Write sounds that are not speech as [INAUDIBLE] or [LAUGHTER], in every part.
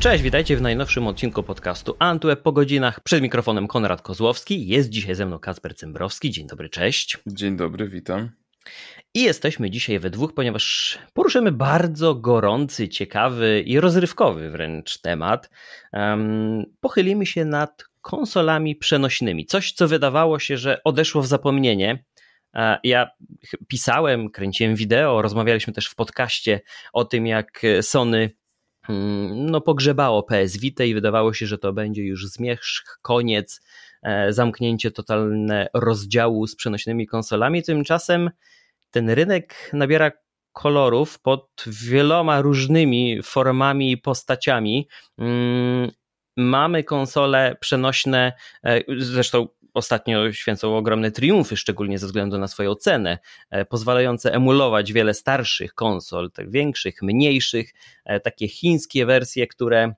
Cześć, witajcie w najnowszym odcinku podcastu Antweb po godzinach. Przed mikrofonem Konrad Kozłowski, jest dzisiaj ze mną Kacper Cymbrowski. Dzień dobry, cześć. Dzień dobry, witam. I jesteśmy dzisiaj we dwóch, ponieważ poruszymy bardzo gorący, ciekawy i rozrywkowy wręcz temat. Um, pochylimy się nad konsolami przenośnymi. Coś, co wydawało się, że odeszło w zapomnienie, e, ja pisałem, kręciłem wideo, rozmawialiśmy też w podcaście o tym, jak e, Sony Mm, no, pogrzebało PS Vita i wydawało się, że to będzie już zmierzch, koniec, e, zamknięcie totalne rozdziału z przenośnymi konsolami. Tymczasem ten rynek nabiera kolorów pod wieloma różnymi formami i postaciami mm, mamy konsole przenośne, e, zresztą ostatnio święcą ogromne triumfy, szczególnie ze względu na swoją cenę, e, pozwalające emulować wiele starszych konsol, tak większych, mniejszych, e, takie chińskie wersje, które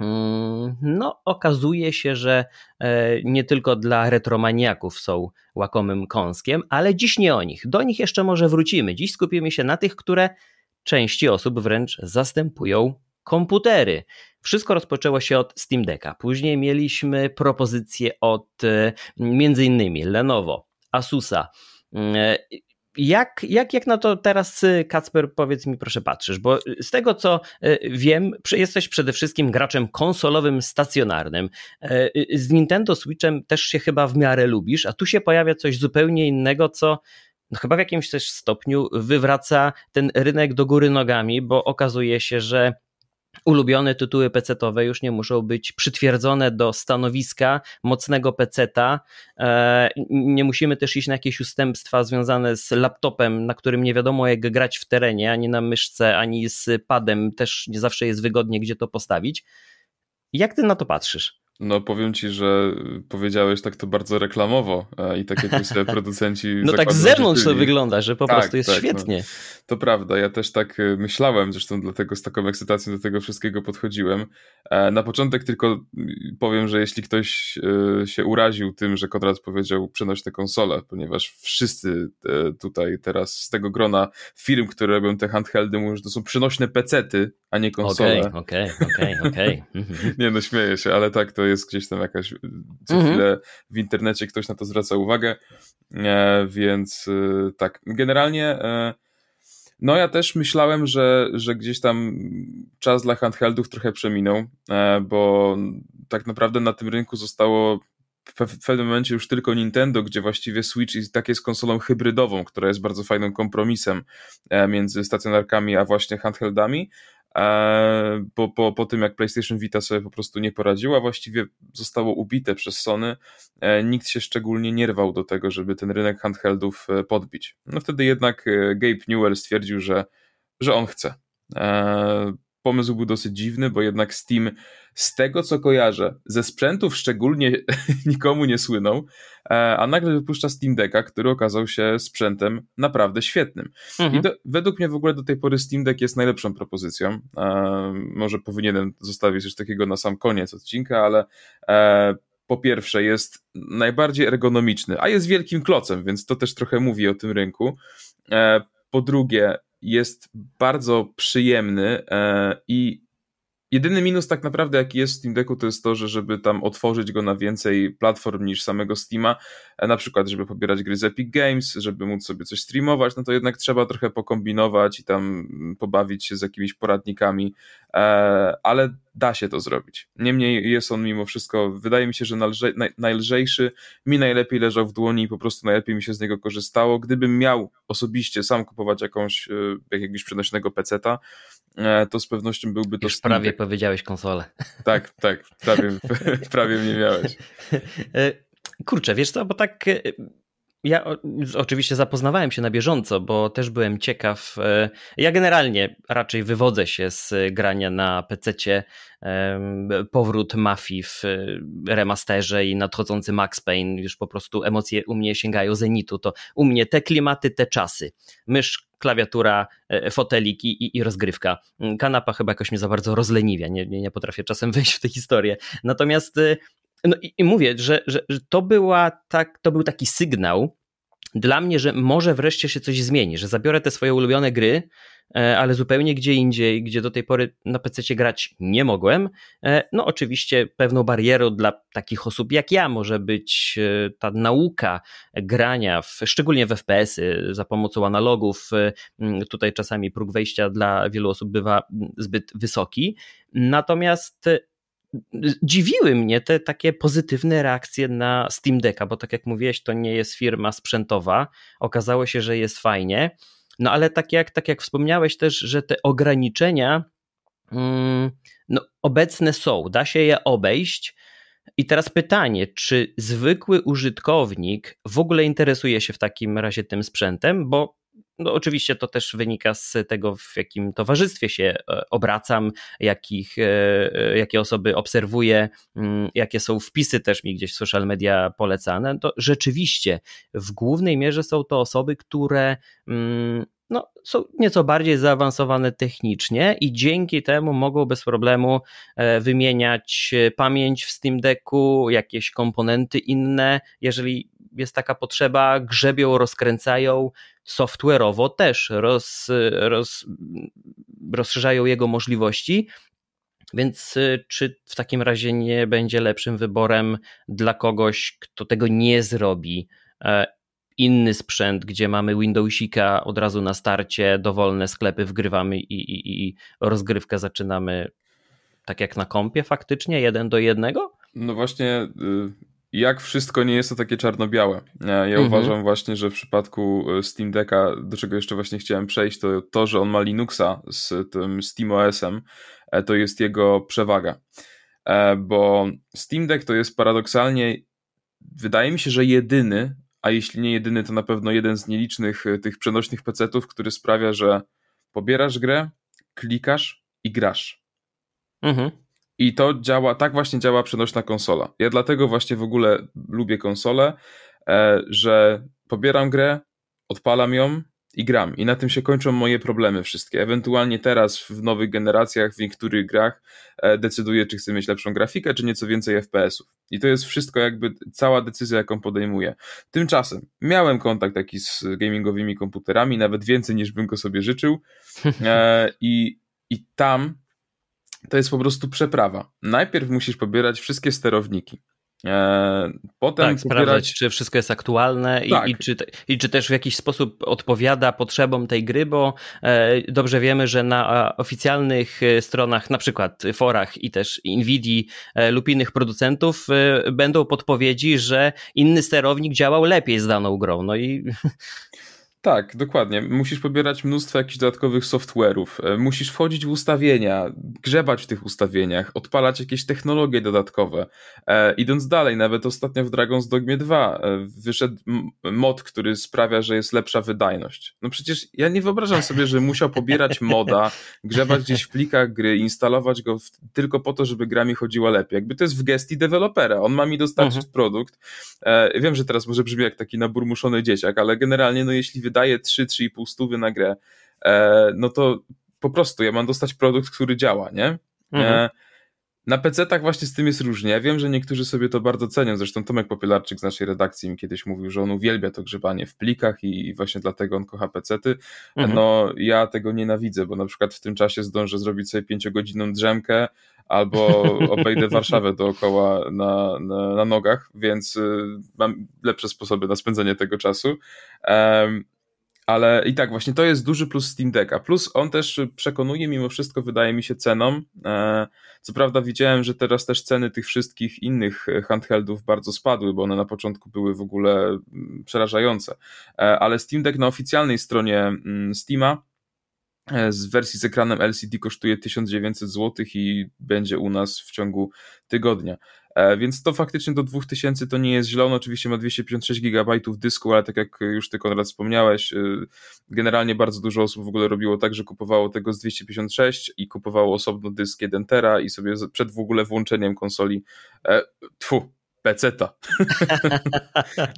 mm, no, okazuje się, że e, nie tylko dla retromaniaków są łakomym kąskiem, ale dziś nie o nich. Do nich jeszcze może wrócimy. Dziś skupimy się na tych, które części osób wręcz zastępują komputery. Wszystko rozpoczęło się od Steam Decka. Później mieliśmy propozycje od e, między innymi Lenovo, Asusa. E, jak, jak, jak na to teraz, e, Kacper, powiedz mi, proszę, patrzysz? Bo z tego co wiem, jesteś przede wszystkim graczem konsolowym, stacjonarnym. Z Nintendo Switchem też się chyba w miarę lubisz, a tu się pojawia coś zupełnie innego, co no chyba w jakimś też stopniu wywraca ten rynek do góry nogami, bo okazuje się, że ulubione tytuły pecetowe już nie muszą być przytwierdzone do stanowiska mocnego peceta. E, nie musimy też iść na jakieś ustępstwa związane z laptopem, na którym nie wiadomo jak grać w terenie, ani na myszce, ani z padem. Też nie zawsze jest wygodnie, gdzie to postawić. Jak ty na to patrzysz? No powiem ci, że y, powiedziałeś tak to bardzo reklamowo i tak jakby sobie [LAUGHS] producenci... no tak z zewnątrz to wygląda, że po tak, prostu jest tak, no. świetnie. No. To prawda, ja też tak y, myślałem, zresztą dlatego z taką ekscytacją do tego wszystkiego podchodziłem. E, na początek tylko y, powiem, że jeśli ktoś się uraził tym, że Konrad powiedział przenoś tę konsolę, ponieważ wszyscy e, tutaj teraz z tego grona firm, które robią te handheldy mówią, że to są przenośne pecety, a nie konsole. Okej, okej, okej. [LAUGHS] Mhm. Nie no, śmieję się, ale tak to jest gdzieś tam jakaś, y, co mhm. chwilę w internecie ktoś na to zwraca uwagę, e, więc y, tak, generalnie e, no ja też myślałem, że, że gdzieś tam czas dla handheldów trochę przeminął, e, bo tak naprawdę na tym rynku zostało w pewnym momencie już tylko Nintendo, gdzie właściwie Switch jest tak jest konsolą hybrydową, która jest bardzo fajnym kompromisem między stacjonarkami a właśnie handheldami, po, po, po tym jak PlayStation Vita sobie po prostu nie poradziła, właściwie zostało ubite przez Sony, e, nikt się szczególnie nie rwał do tego, żeby ten rynek handheldów e, podbić. No wtedy jednak e, Gabe Newell stwierdził, że, że on chce pomysł był dosyć dziwny, bo jednak Steam, z tego co kojarzę, ze sprzętów szczególnie [LAUGHS] nikomu nie słynął, e, a nagle wypuszcza Steam Decka, który okazał się sprzętem naprawdę świetnym. Mhm. I do, według mnie w ogóle do tej pory Steam Deck jest najlepszą propozycją. E, może powinienem zostawić coś takiego na sam koniec odcinka, ale e, po pierwsze jest najbardziej ergonomiczny, a jest wielkim klocem, więc to też trochę mówi o tym rynku. E, po drugie, jest bardzo przyjemny e, i Jedyny minus tak naprawdę, jaki jest w Steam Decku, to jest to, że żeby tam otworzyć go na więcej platform niż samego Steama, e, na przykład żeby pobierać gry z Epic Games, żeby móc sobie coś streamować, no to jednak trzeba trochę pokombinować i tam mm, pobawić się z jakimiś poradnikami, e, ale da się to zrobić. Niemniej jest on mimo wszystko, wydaje mi się, że najlżejszy, mi najlepiej leżał w dłoni i po prostu najlepiej mi się z niego korzystało. Gdybym miał osobiście sam kupować jakąś, e, jakiegoś przenośnego peceta, E, to z pewnością byłby to. Już Steam prawie powiedziałeś konsolę. Tak, tak, prawie, [LAUGHS] prawie mnie miałeś. E, kurczę, wiesz co, bo tak e, ja oczywiście zapoznawałem się na bieżąco, bo też byłem ciekaw. E, ja generalnie raczej wywodzę się z e, grania na pc e, Powrót mafii w remasterze i nadchodzący Max Payne, już po prostu emocje u mnie sięgają zenitu. To u mnie te klimaty, te czasy. Mysz, klawiatura, fotelik i, i, i rozgrywka. Mm, kanapa chyba jakoś mnie za bardzo rozleniwia, nie, nie, nie potrafię czasem [LAUGHS] wejść w tę historię. Natomiast no i, i mówię, że, że, że, to, była tak, to był taki sygnał dla mnie, że może wreszcie się coś zmieni, że zabiorę te swoje ulubione gry, e, ale zupełnie gdzie indziej, gdzie do tej pory na PC grać nie mogłem. E, no, oczywiście, pewną barierą dla takich osób jak ja może być e, ta nauka grania, w, szczególnie w FPS-y, za pomocą analogów. Tutaj czasami próg wejścia dla wielu osób bywa zbyt wysoki. Natomiast dziwiły mnie te takie pozytywne reakcje na Steam Decka, bo tak jak mówiłeś, to nie jest firma sprzętowa. Okazało się, że jest fajnie. No ale tak jak, tak jak wspomniałeś też, że te ograniczenia mm, no, obecne są, da się je obejść. I teraz pytanie, czy zwykły użytkownik w ogóle interesuje się w takim razie tym sprzętem? Bo no, oczywiście to też wynika z tego, w jakim towarzystwie się e, obracam, jakich, e, e, jakie osoby obserwuję, mm, jakie są wpisy też mi gdzieś w social media polecane. To rzeczywiście w głównej mierze są to osoby, które mm, no, są nieco bardziej zaawansowane technicznie i dzięki temu mogą bez problemu wymieniać pamięć w Steam Decku, jakieś komponenty inne, jeżeli jest taka potrzeba, grzebią, rozkręcają software'owo też roz, roz, rozszerzają jego możliwości. Więc y, czy w takim razie nie będzie lepszym wyborem dla kogoś, kto tego nie zrobi, e, inny sprzęt, gdzie mamy Windowsika od razu na starcie, dowolne sklepy wgrywamy i, i, i rozgrywkę zaczynamy tak jak na kompie faktycznie, jeden do jednego? No właśnie, y, jak wszystko nie jest to takie czarno-białe. E, ja mhm. uważam właśnie, że w przypadku e, Steam Decka, do czego jeszcze właśnie chciałem przejść, to to, że on ma Linuxa z tym os em e, to jest jego przewaga. Bo Steam Deck to jest paradoksalnie, wydaje mi się, że jedyny, a jeśli nie jedyny, to na pewno jeden z nielicznych tych przenośnych pecetów, który sprawia, że pobierasz grę, klikasz i grasz. Mhm. I to działa, tak właśnie działa przenośna konsola. Ja dlatego właśnie w ogóle lubię konsolę, e, że pobieram grę, odpalam ją i gram. I na tym się kończą moje problemy wszystkie. Ewentualnie teraz w nowych generacjach, w niektórych grach e, decyduję, czy chcę mieć lepszą grafikę, czy nieco więcej FPS-ów. I to jest wszystko jakby cała decyzja, jaką podejmuję. Tymczasem miałem kontakt taki z gamingowymi komputerami, nawet więcej niż bym go sobie życzył. [LAUGHS] E, I, i tam to jest po prostu przeprawa. Najpierw musisz pobierać wszystkie sterowniki. E, potem tak, pobierać... sprawdzać, czy wszystko jest aktualne tak. i, i, czy, i czy też w jakiś sposób odpowiada potrzebom tej gry, bo e, dobrze wiemy, że na oficjalnych e, stronach, na przykład forach i też Nvidia e, lub innych producentów e, będą podpowiedzi, że inny sterownik działał lepiej z daną grą. No i [LAUGHS] Tak, dokładnie. Musisz pobierać mnóstwo jakichś dodatkowych software'ów, e, musisz wchodzić w ustawienia, grzebać w tych ustawieniach, odpalać jakieś technologie dodatkowe. E, idąc dalej, nawet ostatnio w Dragon's Dogmie 2 e, wyszedł mod, który sprawia, że jest lepsza wydajność. No przecież ja nie wyobrażam sobie, że musiał pobierać moda, grzebać gdzieś w plikach gry, instalować go w, tylko po to, żeby gra mi chodziła lepiej. Jakby to jest w gestii dewelopera, on ma mi dostarczyć mhm. produkt. E, wiem, że teraz może brzmi jak taki naburmuszony dzieciak, ale generalnie no jeśli wydaje 3-3,5 stówy na grę, e, no to po prostu ja mam dostać produkt, który działa, nie? E, mhm. Na PC tak właśnie z tym jest różnie. Ja wiem, że niektórzy sobie to bardzo cenią. Zresztą Tomek Popielarczyk z naszej redakcji mi kiedyś mówił, że on uwielbia to grzebanie w plikach i właśnie dlatego on kocha pecety. Mhm. No ja tego nienawidzę, bo na przykład w tym czasie zdążę zrobić sobie pięciogodzinną drzemkę albo [LAUGHS] obejdę Warszawę dookoła na, na, na nogach, więc y, mam lepsze sposoby na spędzenie tego czasu. Um, ale i tak właśnie to jest duży plus Steam Decka. Plus on też przekonuje mimo wszystko, wydaje mi się, ceną. E, co prawda widziałem, że teraz też ceny tych wszystkich innych e, handheldów bardzo spadły, bo one na początku były w ogóle mm, przerażające. E, ale Steam Deck na oficjalnej stronie mm, Steama z wersji z ekranem LCD kosztuje 1900 zł i będzie u nas w ciągu tygodnia. E, więc to faktycznie do 2000 to nie jest źle. On oczywiście ma 256 GB dysku, ale tak jak już ty Konrad wspomniałeś, y, generalnie bardzo dużo osób w ogóle robiło tak, że kupowało tego z 256 i kupowało osobno dysk 1 tera i sobie przed w ogóle włączeniem konsoli, e, tfu, ta [LAUGHS]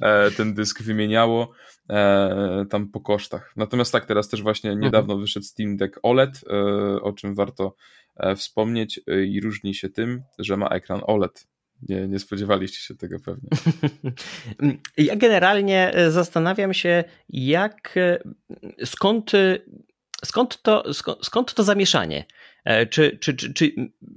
e, Ten dysk wymieniało e, tam po kosztach. Natomiast tak, teraz też właśnie mhm. niedawno wyszedł Steam Deck OLED, e, o czym warto e, wspomnieć e, i różni się tym, że ma ekran OLED nie, nie spodziewaliście się tego pewnie. [LAUGHS] Ja generalnie e, zastanawiam się, jak e, skąd, e, skąd, to, skąd, skąd to zamieszanie? E, czy, czy, czy, czy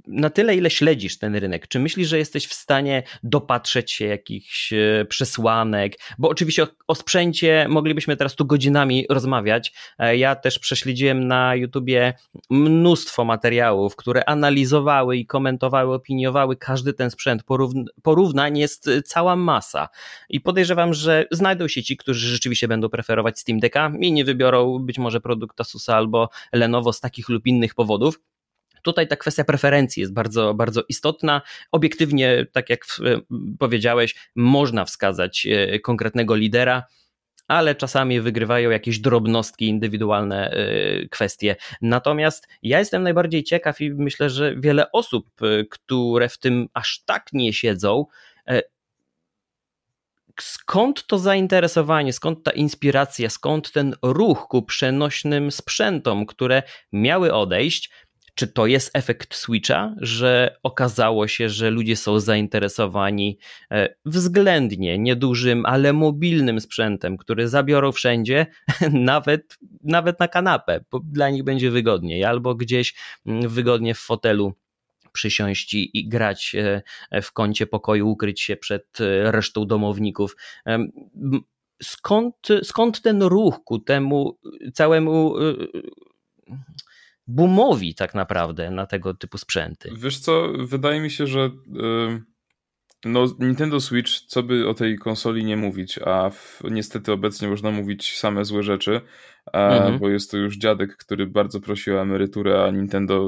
na tyle, ile śledzisz ten rynek, czy myślisz, że jesteś w stanie dopatrzeć się jakichś e, przesłanek? Bo oczywiście o, o sprzęcie moglibyśmy teraz tu godzinami rozmawiać. E, ja też prześledziłem na YouTubie mnóstwo materiałów, które analizowały i komentowały, opiniowały każdy ten sprzęt. Porówn porównań jest cała masa. I podejrzewam, że znajdą się ci, którzy rzeczywiście będą preferować Steam Decka i nie wybiorą być może produkt Asusa albo Lenovo z takich lub innych powodów tutaj ta kwestia preferencji jest bardzo, bardzo istotna. Obiektywnie, tak jak e, powiedziałeś, można wskazać e, konkretnego lidera, ale czasami wygrywają jakieś drobnostki, indywidualne e, kwestie. Natomiast ja jestem najbardziej ciekaw i myślę, że wiele osób, które w tym aż tak nie siedzą, skąd to zainteresowanie, skąd ta inspiracja, skąd ten ruch ku przenośnym sprzętom, które miały odejść czy to jest efekt Switcha, że okazało się, że ludzie są zainteresowani e, względnie niedużym, ale mobilnym sprzętem, który zabiorą wszędzie, [LAUGHS] nawet, nawet na kanapę, bo dla nich będzie wygodniej, albo gdzieś mm, wygodnie w fotelu przysiąść i grać e, w kącie pokoju, ukryć się przed e, resztą domowników. Skąd, skąd ten ruch ku temu całemu boomowi tak naprawdę na tego typu sprzęty. Wiesz co, wydaje mi się, że. No, Nintendo Switch, co by o tej konsoli nie mówić, a w, niestety obecnie można mówić same złe rzeczy, a, mhm. bo jest to już dziadek, który bardzo prosił o emeryturę, a Nintendo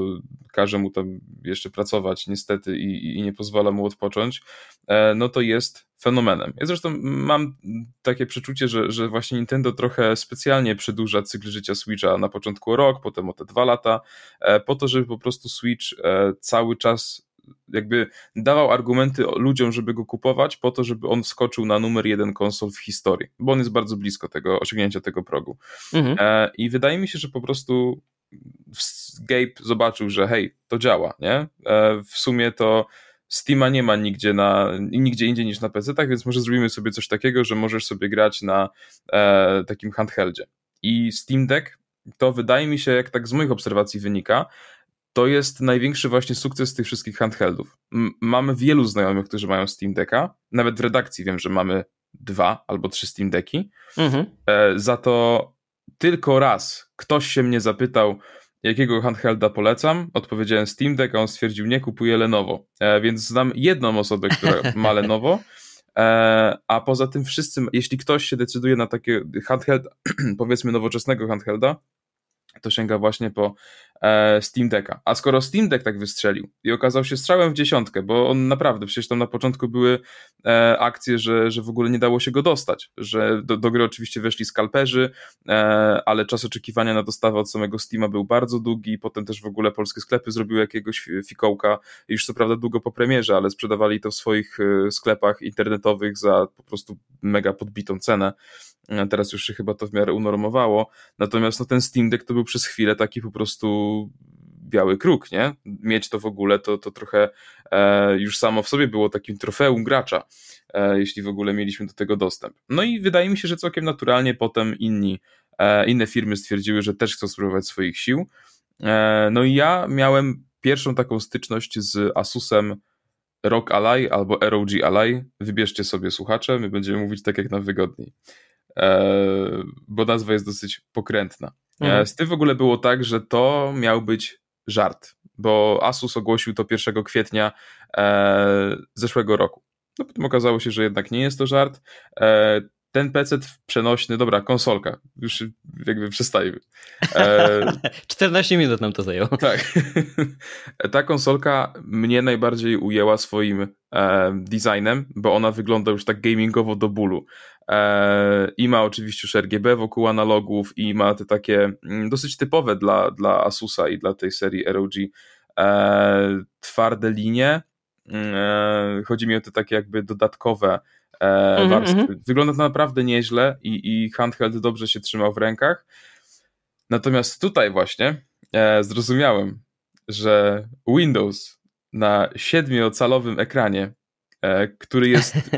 każe mu tam jeszcze pracować, niestety, i, i nie pozwala mu odpocząć. E, no to jest fenomenem. Ja zresztą mam takie przeczucie, że, że właśnie Nintendo trochę specjalnie przedłuża cykl życia Switcha na początku rok, potem o te dwa lata, e, po to, żeby po prostu Switch e, cały czas jakby dawał argumenty ludziom, żeby go kupować, po to, żeby on wskoczył na numer jeden konsol w historii, bo on jest bardzo blisko tego osiągnięcia tego progu. Mhm. E, I wydaje mi się, że po prostu Gabe zobaczył, że hej, to działa, nie? E, w sumie to Steama nie ma nigdzie, na, nigdzie indziej niż na PC, tak więc może zrobimy sobie coś takiego, że możesz sobie grać na e, takim handheldzie. I Steam Deck to wydaje mi się, jak tak z moich obserwacji wynika, to jest największy właśnie sukces tych wszystkich handheldów. M mamy wielu znajomych, którzy mają Steam Decka, nawet w redakcji wiem, że mamy dwa albo trzy Steam Decki. Mhm. E, za to tylko raz ktoś się mnie zapytał, jakiego handhelda polecam. Odpowiedziałem Steam Deck, a on stwierdził, nie kupuję Lenovo. E, więc znam jedną osobę, która [LAUGHS] ma Lenovo. E, a poza tym wszyscy, jeśli ktoś się decyduje na takie handheld, [CLEARS THROAT] powiedzmy nowoczesnego handhelda, to sięga właśnie po E, Steam Decka. A skoro Steam Deck tak wystrzelił i okazał się strzałem w dziesiątkę, bo on naprawdę, przecież tam na początku były e, akcje, że, że w ogóle nie dało się go dostać, że do, do gry oczywiście weszli skalperzy, e, ale czas oczekiwania na dostawę od samego Steama był bardzo długi, potem też w ogóle polskie sklepy zrobiły jakiegoś fikołka, już co prawda długo po premierze, ale sprzedawali to w swoich e, sklepach internetowych za po prostu mega podbitą cenę. E, teraz już się chyba to w miarę unormowało, natomiast no, ten Steam Deck to był przez chwilę taki po prostu biały kruk, nie? Mieć to w ogóle to, to trochę e, już samo w sobie było takim trofeum gracza, e, jeśli w ogóle mieliśmy do tego dostęp. No i wydaje mi się, że całkiem naturalnie potem inni, e, inne firmy stwierdziły, że też chcą spróbować swoich sił. E, no i ja miałem pierwszą taką styczność z Asusem Rock Ally albo ROG Ally. Wybierzcie sobie słuchacze, my będziemy mówić tak jak nam wygodniej. E, bo nazwa jest dosyć pokrętna. E, mhm. Z tym w ogóle było tak, że to miał być żart, bo Asus ogłosił to 1 kwietnia e, zeszłego roku. No potem okazało się, że jednak nie jest to żart. E, ten PC przenośny, dobra, konsolka, już jakby przestajemy. E... 14 [LAUGHS] minut nam to zajęło. Tak. [LAUGHS] Ta konsolka mnie najbardziej ujęła swoim e, designem, bo ona wygląda już tak gamingowo do bólu. E, I ma oczywiście już RGB wokół analogów i ma te takie mm, dosyć typowe dla, dla Asusa i dla tej serii ROG e, twarde linie. Mm, e, chodzi mi o te takie jakby dodatkowe Mm -hmm. Wygląda to naprawdę nieźle i, i handheld dobrze się trzymał w rękach. Natomiast tutaj właśnie e, zrozumiałem, że Windows na 7-calowym ekranie, e, który jest [LAUGHS]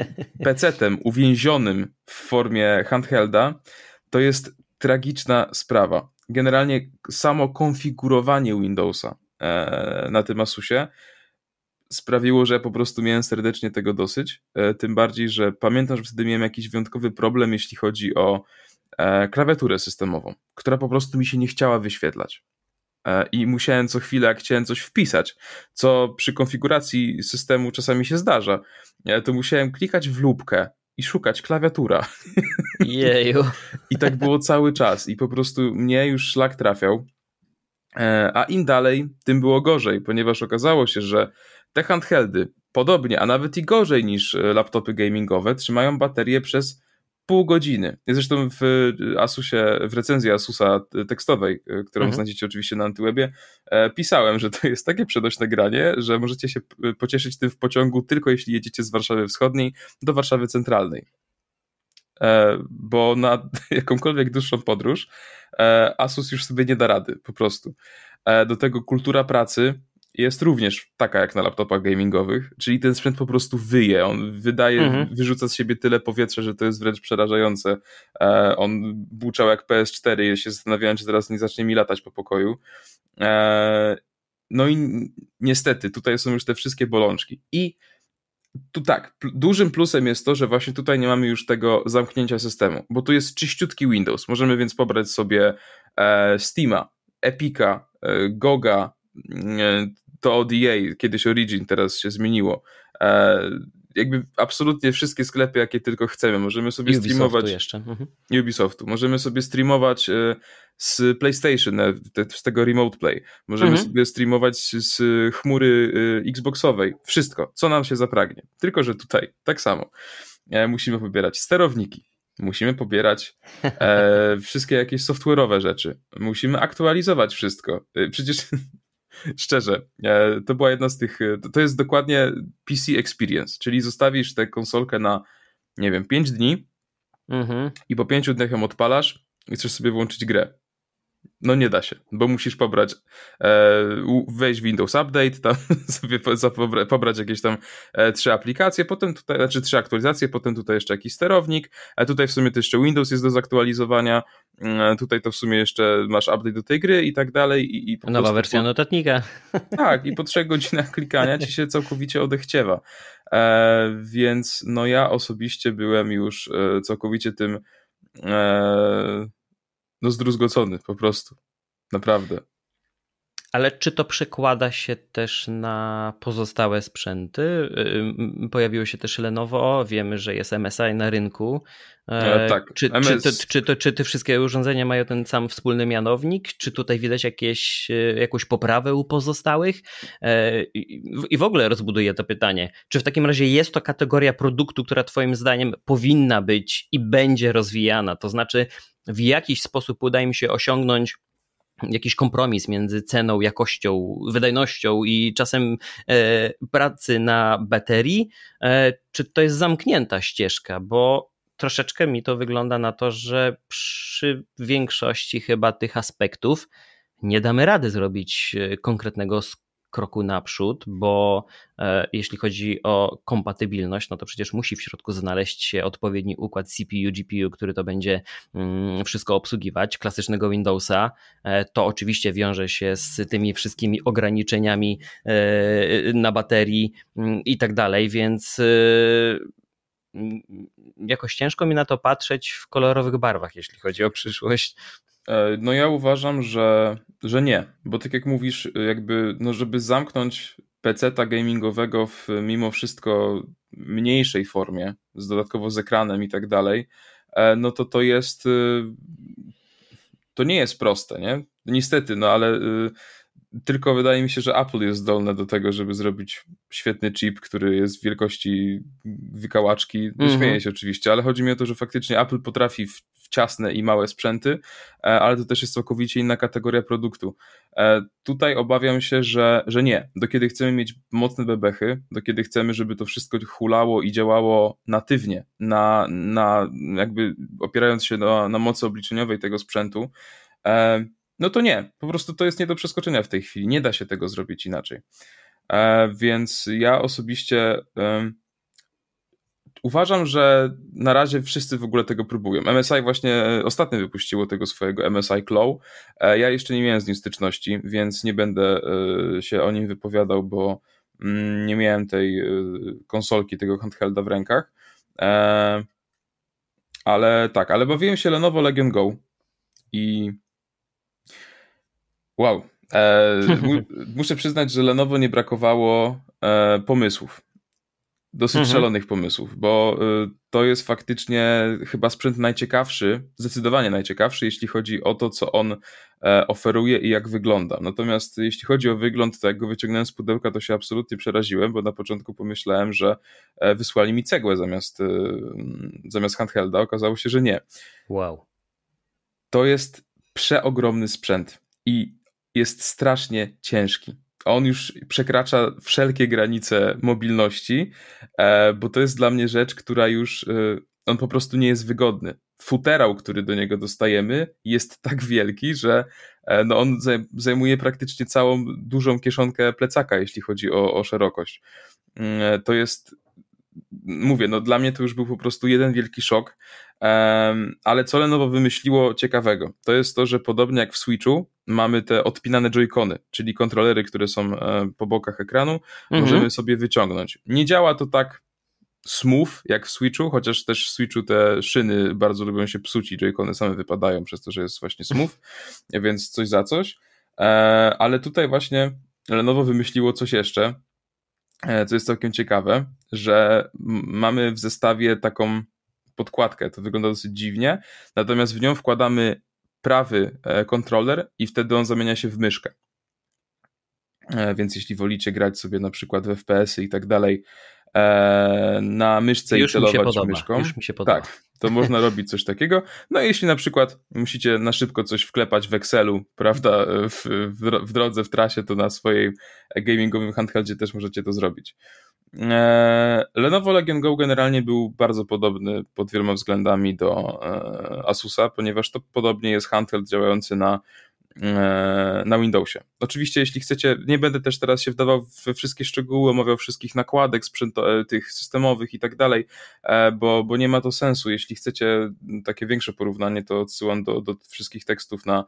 PC-tem uwięzionym w formie handhelda, to jest tragiczna sprawa. Generalnie samo konfigurowanie Windowsa e, na tym Asusie sprawiło, że po prostu miałem serdecznie tego dosyć. E, tym bardziej, że pamiętam, że wtedy miałem jakiś wyjątkowy problem, jeśli chodzi o e, klawiaturę systemową, która po prostu mi się nie chciała wyświetlać. E, I musiałem co chwilę, jak chciałem coś wpisać, co przy konfiguracji systemu czasami się zdarza, to musiałem klikać w lubkę i szukać klawiatura. [LAUGHS] Jeju. I tak było cały czas. I po prostu mnie już szlak trafiał. A im dalej, tym było gorzej, ponieważ okazało się, że te handheldy, podobnie, a nawet i gorzej niż e, laptopy gamingowe, trzymają baterię przez pół godziny. Zresztą w e, Asusie, w recenzji Asusa e, tekstowej, którą mhm. znajdziecie oczywiście na Antywebie, pisałem, że to jest takie przenośne granie, że możecie się pocieszyć tym w pociągu tylko jeśli jedziecie z Warszawy Wschodniej do Warszawy Centralnej. Bo na [LAUGHS] jakąkolwiek dłuższą podróż Asus już sobie nie da rady, po prostu. Do tego kultura pracy jest również taka jak na laptopach gamingowych, czyli ten sprzęt po prostu wyje, on wydaje, mhm. wyrzuca z siebie tyle powietrza, że to jest wręcz przerażające. E, on buczał jak PS4, ja się zastanawiałem, czy teraz nie zacznie mi latać po pokoju. E, no i niestety, tutaj są już te wszystkie bolączki. I tu tak, dużym plusem jest to, że właśnie tutaj nie mamy już tego zamknięcia systemu, bo tu jest czyściutki Windows. Możemy więc pobrać sobie e, Steama, Epica, e, Goga, E, to ODA, kiedyś Origin, teraz się zmieniło. E, jakby absolutnie wszystkie sklepy, jakie tylko chcemy, możemy sobie Ubisoftu streamować. Jeszcze. Mhm. Ubisoftu. Możemy sobie streamować e, z PlayStation, z tego Remote Play. Możemy mhm. sobie streamować z chmury Xboxowej. Wszystko, co nam się zapragnie. Tylko, że tutaj tak samo. Musimy pobierać sterowniki, musimy pobierać [LAUGHS] e, wszystkie jakieś software'owe rzeczy, musimy aktualizować wszystko. Przecież [LAUGHS] Szczerze, e, to była jedna z tych. E, to jest dokładnie PC Experience, czyli zostawisz tę konsolkę na, nie wiem, 5 dni mhm. i po 5 dniach ją odpalasz i chcesz sobie włączyć grę. No nie da się, bo musisz pobrać, e, wejść w Windows Update, tam [LAUGHS] sobie pobrać jakieś tam e, trzy aplikacje, potem tutaj, znaczy trzy aktualizacje, potem tutaj jeszcze jakiś sterownik, a tutaj w sumie to jeszcze Windows jest do zaktualizowania, mm, e, tutaj to w sumie jeszcze masz update do tej gry i tak dalej. I, i Nowa prostu, wersja po, notatnika. [LAUGHS] Tak, i po trzech godzinach klikania ci się całkowicie odechciewa. E, więc no ja osobiście byłem już e, całkowicie tym e, no zdruzgocony po prostu. Naprawdę. Ale czy to przekłada się też na pozostałe sprzęty? Y, y, pojawiło się też Lenovo, wiemy, że jest MSI na rynku. E, e tak. Czy, MS... czy, to, czy, to, czy, te wszystkie urządzenia mają ten sam wspólny mianownik? Czy tutaj widać jakieś, e, jakąś poprawę u pozostałych? E, I w ogóle rozbuduję to pytanie. Czy w takim razie jest to kategoria produktu, która Twoim zdaniem powinna być i będzie rozwijana? To znaczy, w jakiś sposób udaje mi się osiągnąć jakiś kompromis między ceną, jakością, wydajnością i czasem e, pracy na baterii, e, czy to jest zamknięta ścieżka, bo troszeczkę mi to wygląda na to, że przy większości chyba tych aspektów nie damy rady zrobić e, konkretnego kroku naprzód, bo e, jeśli chodzi o kompatybilność, no to przecież musi w środku znaleźć się odpowiedni układ CPU, GPU, który to będzie mm, wszystko obsługiwać, klasycznego Windowsa. E, to oczywiście wiąże się z tymi wszystkimi ograniczeniami e, na baterii mm, i tak dalej, więc mm, jakoś ciężko mi na to patrzeć w kolorowych barwach, jeśli chodzi o przyszłość. E, no ja uważam, że, że nie, bo tak jak mówisz, jakby, no żeby zamknąć PC-ta gamingowego w mimo wszystko mniejszej formie, z dodatkowo z ekranem i tak dalej, e, no to to jest, y, to nie jest proste, nie? Niestety, no ale y, tylko wydaje mi się, że Apple jest zdolne do tego, żeby zrobić świetny chip, który jest wielkości wykałaczki. Mhm. Śmieję się oczywiście, ale chodzi mi o to, że faktycznie Apple potrafi w, w ciasne i małe sprzęty, e, ale to też jest całkowicie inna kategoria produktu. E, tutaj obawiam się, że, że nie. Do kiedy chcemy mieć mocne bebechy, do kiedy chcemy, żeby to wszystko hulało i działało natywnie, na, na jakby opierając się na, na mocy obliczeniowej tego sprzętu, e, no to nie, po prostu to jest nie do przeskoczenia w tej chwili, nie da się tego zrobić inaczej. E, więc ja osobiście uważam, że na razie wszyscy w ogóle tego próbują. MSI właśnie e, ostatnio wypuściło tego swojego MSI Claw. E, ja jeszcze nie miałem z nim styczności, więc nie będę się o nim wypowiadał, bo mm, nie miałem tej konsolki, tego handhelda w rękach. Ale tak, ale bawiłem się Lenovo Legion Go i Wow. E, [LAUGHS] muszę przyznać, że Lenovo nie brakowało e, pomysłów. Dosyć mhm. szalonych pomysłów, bo e, to jest faktycznie chyba sprzęt najciekawszy, zdecydowanie najciekawszy, jeśli chodzi o to, co on e, oferuje i jak wygląda. Natomiast jeśli chodzi o wygląd, to jak go wyciągnąłem z pudełka, to się absolutnie przeraziłem, bo na początku pomyślałem, że e, wysłali mi cegłę zamiast, e, zamiast handhelda. Okazało się, że nie. Wow. To jest przeogromny sprzęt. I jest strasznie ciężki. On już przekracza wszelkie granice mobilności, e, bo to jest dla mnie rzecz, która już e, on po prostu nie jest wygodny. Futerał, który do niego dostajemy, jest tak wielki, że e, no on zajmuje praktycznie całą dużą kieszonkę plecaka, jeśli chodzi o, o szerokość. Mm, to jest mówię, no dla mnie to już był po prostu jeden wielki szok, ale co Lenovo wymyśliło ciekawego, to jest to, że podobnie jak w Switchu mamy te odpinane joycony, czyli kontrolery, które są e, po bokach ekranu, mhm. możemy sobie wyciągnąć. Nie działa to tak smooth jak w Switchu, chociaż też w Switchu te szyny bardzo lubią się psuć i joycony same wypadają przez to, że jest właśnie smooth, [LAUGHS] więc coś za coś. E, ale tutaj właśnie Lenovo wymyśliło coś jeszcze, E, co jest całkiem ciekawe, że mamy w zestawie taką podkładkę, to wygląda dosyć dziwnie, natomiast w nią wkładamy prawy e, kontroler i wtedy on zamienia się w myszkę. E, więc jeśli wolicie grać sobie na przykład w FPS-y i tak dalej E, na myszce Już i celować myszką. Już mi się podoba. Tak, to można robić coś takiego. No i jeśli na przykład musicie na szybko coś wklepać w Excelu, prawda, w, w drodze, w trasie, to na swojej gamingowym handheldzie też możecie to zrobić. E, Lenovo Legion Go generalnie był bardzo podobny pod wieloma względami do e, Asusa, ponieważ to podobnie jest handheld działający na E, na Windowsie. Oczywiście, jeśli chcecie, nie będę też teraz się wdawał we wszystkie szczegóły, omawiał wszystkich nakładek sprzęto, e, tych systemowych i tak dalej, e, bo, bo nie ma to sensu. Jeśli chcecie takie większe porównanie, to odsyłam do, do wszystkich tekstów na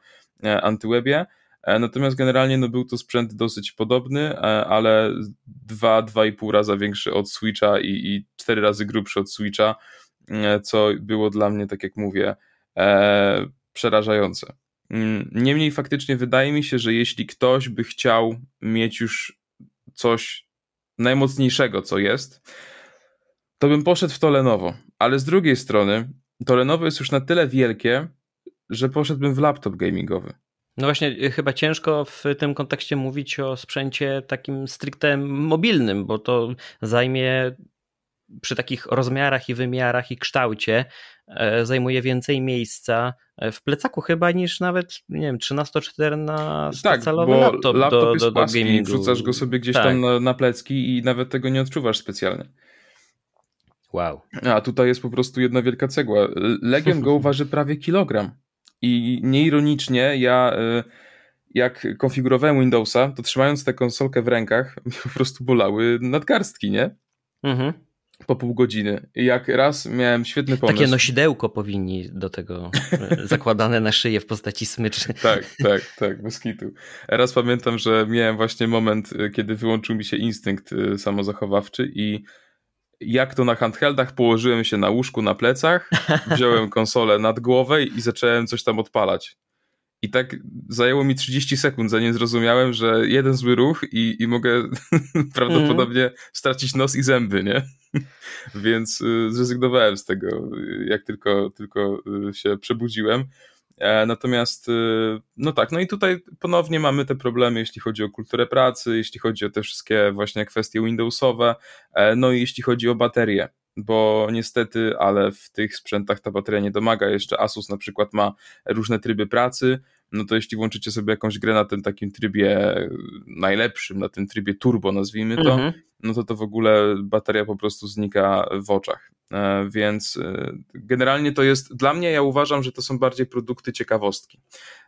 Antywebie. Natomiast generalnie no, był to sprzęt dosyć podobny, ale 2-2,5 razy większy od Switcha i, i 4 razy grubszy od Switcha, co było dla mnie, tak jak mówię, przerażające. Mm, niemniej faktycznie wydaje mi się, że jeśli ktoś by chciał mieć już coś najmocniejszego, co jest, to bym poszedł w to Lenovo. Ale z drugiej strony, to Lenovo jest już na tyle wielkie, że poszedłbym w laptop gamingowy. No właśnie, y, chyba ciężko w tym kontekście mówić o sprzęcie takim stricte mobilnym, bo to zajmie przy takich rozmiarach i wymiarach i kształcie E, zajmuje więcej miejsca e, w plecaku chyba niż nawet, nie wiem, 13-14 tak, calowy bo laptop, laptop do, jest do, do gamingu. Wrzucasz go sobie gdzieś tak. tam na, na plecki i nawet tego nie odczuwasz specjalnie. Wow. A tutaj jest po prostu jedna wielka cegła. Legion Go [LAUGHS] waży prawie kilogram. I nieironicznie ja e, jak konfigurowałem Windowsa, to trzymając tę konsolkę w rękach, mi [LAUGHS] po prostu bolały nadgarstki, nie? Mhm po pół godziny. Jak raz miałem świetny pomysł. Takie nosidełko powinni do tego [LAUGHS] zakładane na szyję w postaci smyczy. tak, tak, tak, moskitu. Raz pamiętam, że miałem właśnie moment, y, kiedy wyłączył mi się instynkt y, samozachowawczy i jak to na handheldach, położyłem się na łóżku na plecach, wziąłem [LAUGHS] konsolę nad głowę i zacząłem coś tam odpalać. I tak zajęło mi 30 sekund, zanim zrozumiałem, że jeden zły ruch i, i mogę mm. [LAUGHS] prawdopodobnie stracić nos i zęby, nie? [LAUGHS] Więc y, zrezygnowałem z tego, jak tylko, tylko y, się przebudziłem. E, natomiast, y, no tak, no i tutaj ponownie mamy te problemy, jeśli chodzi o kulturę pracy, jeśli chodzi o te wszystkie właśnie kwestie Windowsowe, e, no i jeśli chodzi o baterie, bo niestety, ale w tych sprzętach ta bateria nie domaga. Jeszcze Asus na przykład ma różne tryby pracy, no to jeśli włączycie sobie jakąś grę na tym takim trybie y, najlepszym, na tym trybie turbo nazwijmy to, mhm. no to to w ogóle bateria po prostu znika w oczach. E, więc y, generalnie to jest, dla mnie ja uważam, że to są bardziej produkty ciekawostki.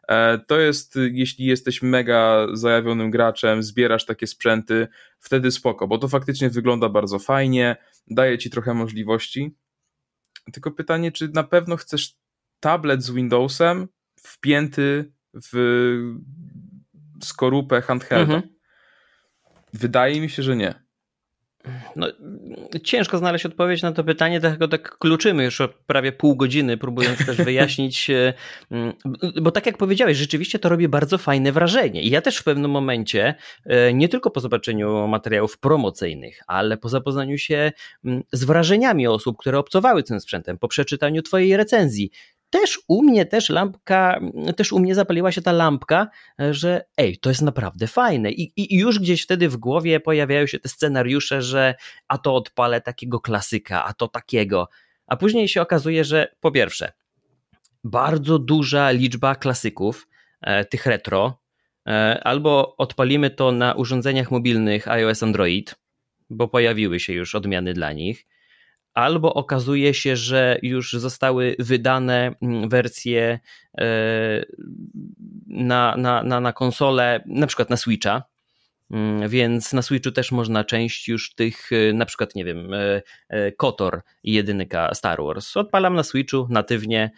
E, to jest, y, jeśli jesteś mega zajawionym graczem, zbierasz takie sprzęty, wtedy spoko, bo to faktycznie wygląda bardzo fajnie, daje ci trochę możliwości. Tylko pytanie, czy na pewno chcesz tablet z Windowsem, wpięty w skorupę handhelda. Mhm. Wydaje mi się, że nie. No, ciężko znaleźć odpowiedź na to pytanie, dlatego tak kluczymy już prawie pół godziny, próbując też [LAUGHS] wyjaśnić, e, mm, bo tak jak powiedziałeś, rzeczywiście to robi bardzo fajne wrażenie. I ja też w pewnym momencie, e, nie tylko po zobaczeniu materiałów promocyjnych, ale po zapoznaniu się mm, z wrażeniami osób, które obcowały tym sprzętem, po przeczytaniu Twojej recenzji, też u mnie też lampka, też u mnie zapaliła się ta lampka, że ej, to jest naprawdę fajne. I, i już gdzieś wtedy w głowie pojawiają się te scenariusze, że a to odpalę takiego klasyka, a to takiego. A później się okazuje, że po pierwsze, bardzo duża liczba klasyków, e, tych retro, e, albo odpalimy to na urządzeniach mobilnych iOS Android, bo pojawiły się już odmiany dla nich albo okazuje się, że już zostały wydane mm, wersje e, na, na, na, na konsolę, na przykład na Switcha, Mm, więc na Switchu też można część już tych, y, na przykład, nie wiem, y, y, Kotor i Jedynyka Star Wars. Odpalam na Switchu natywnie.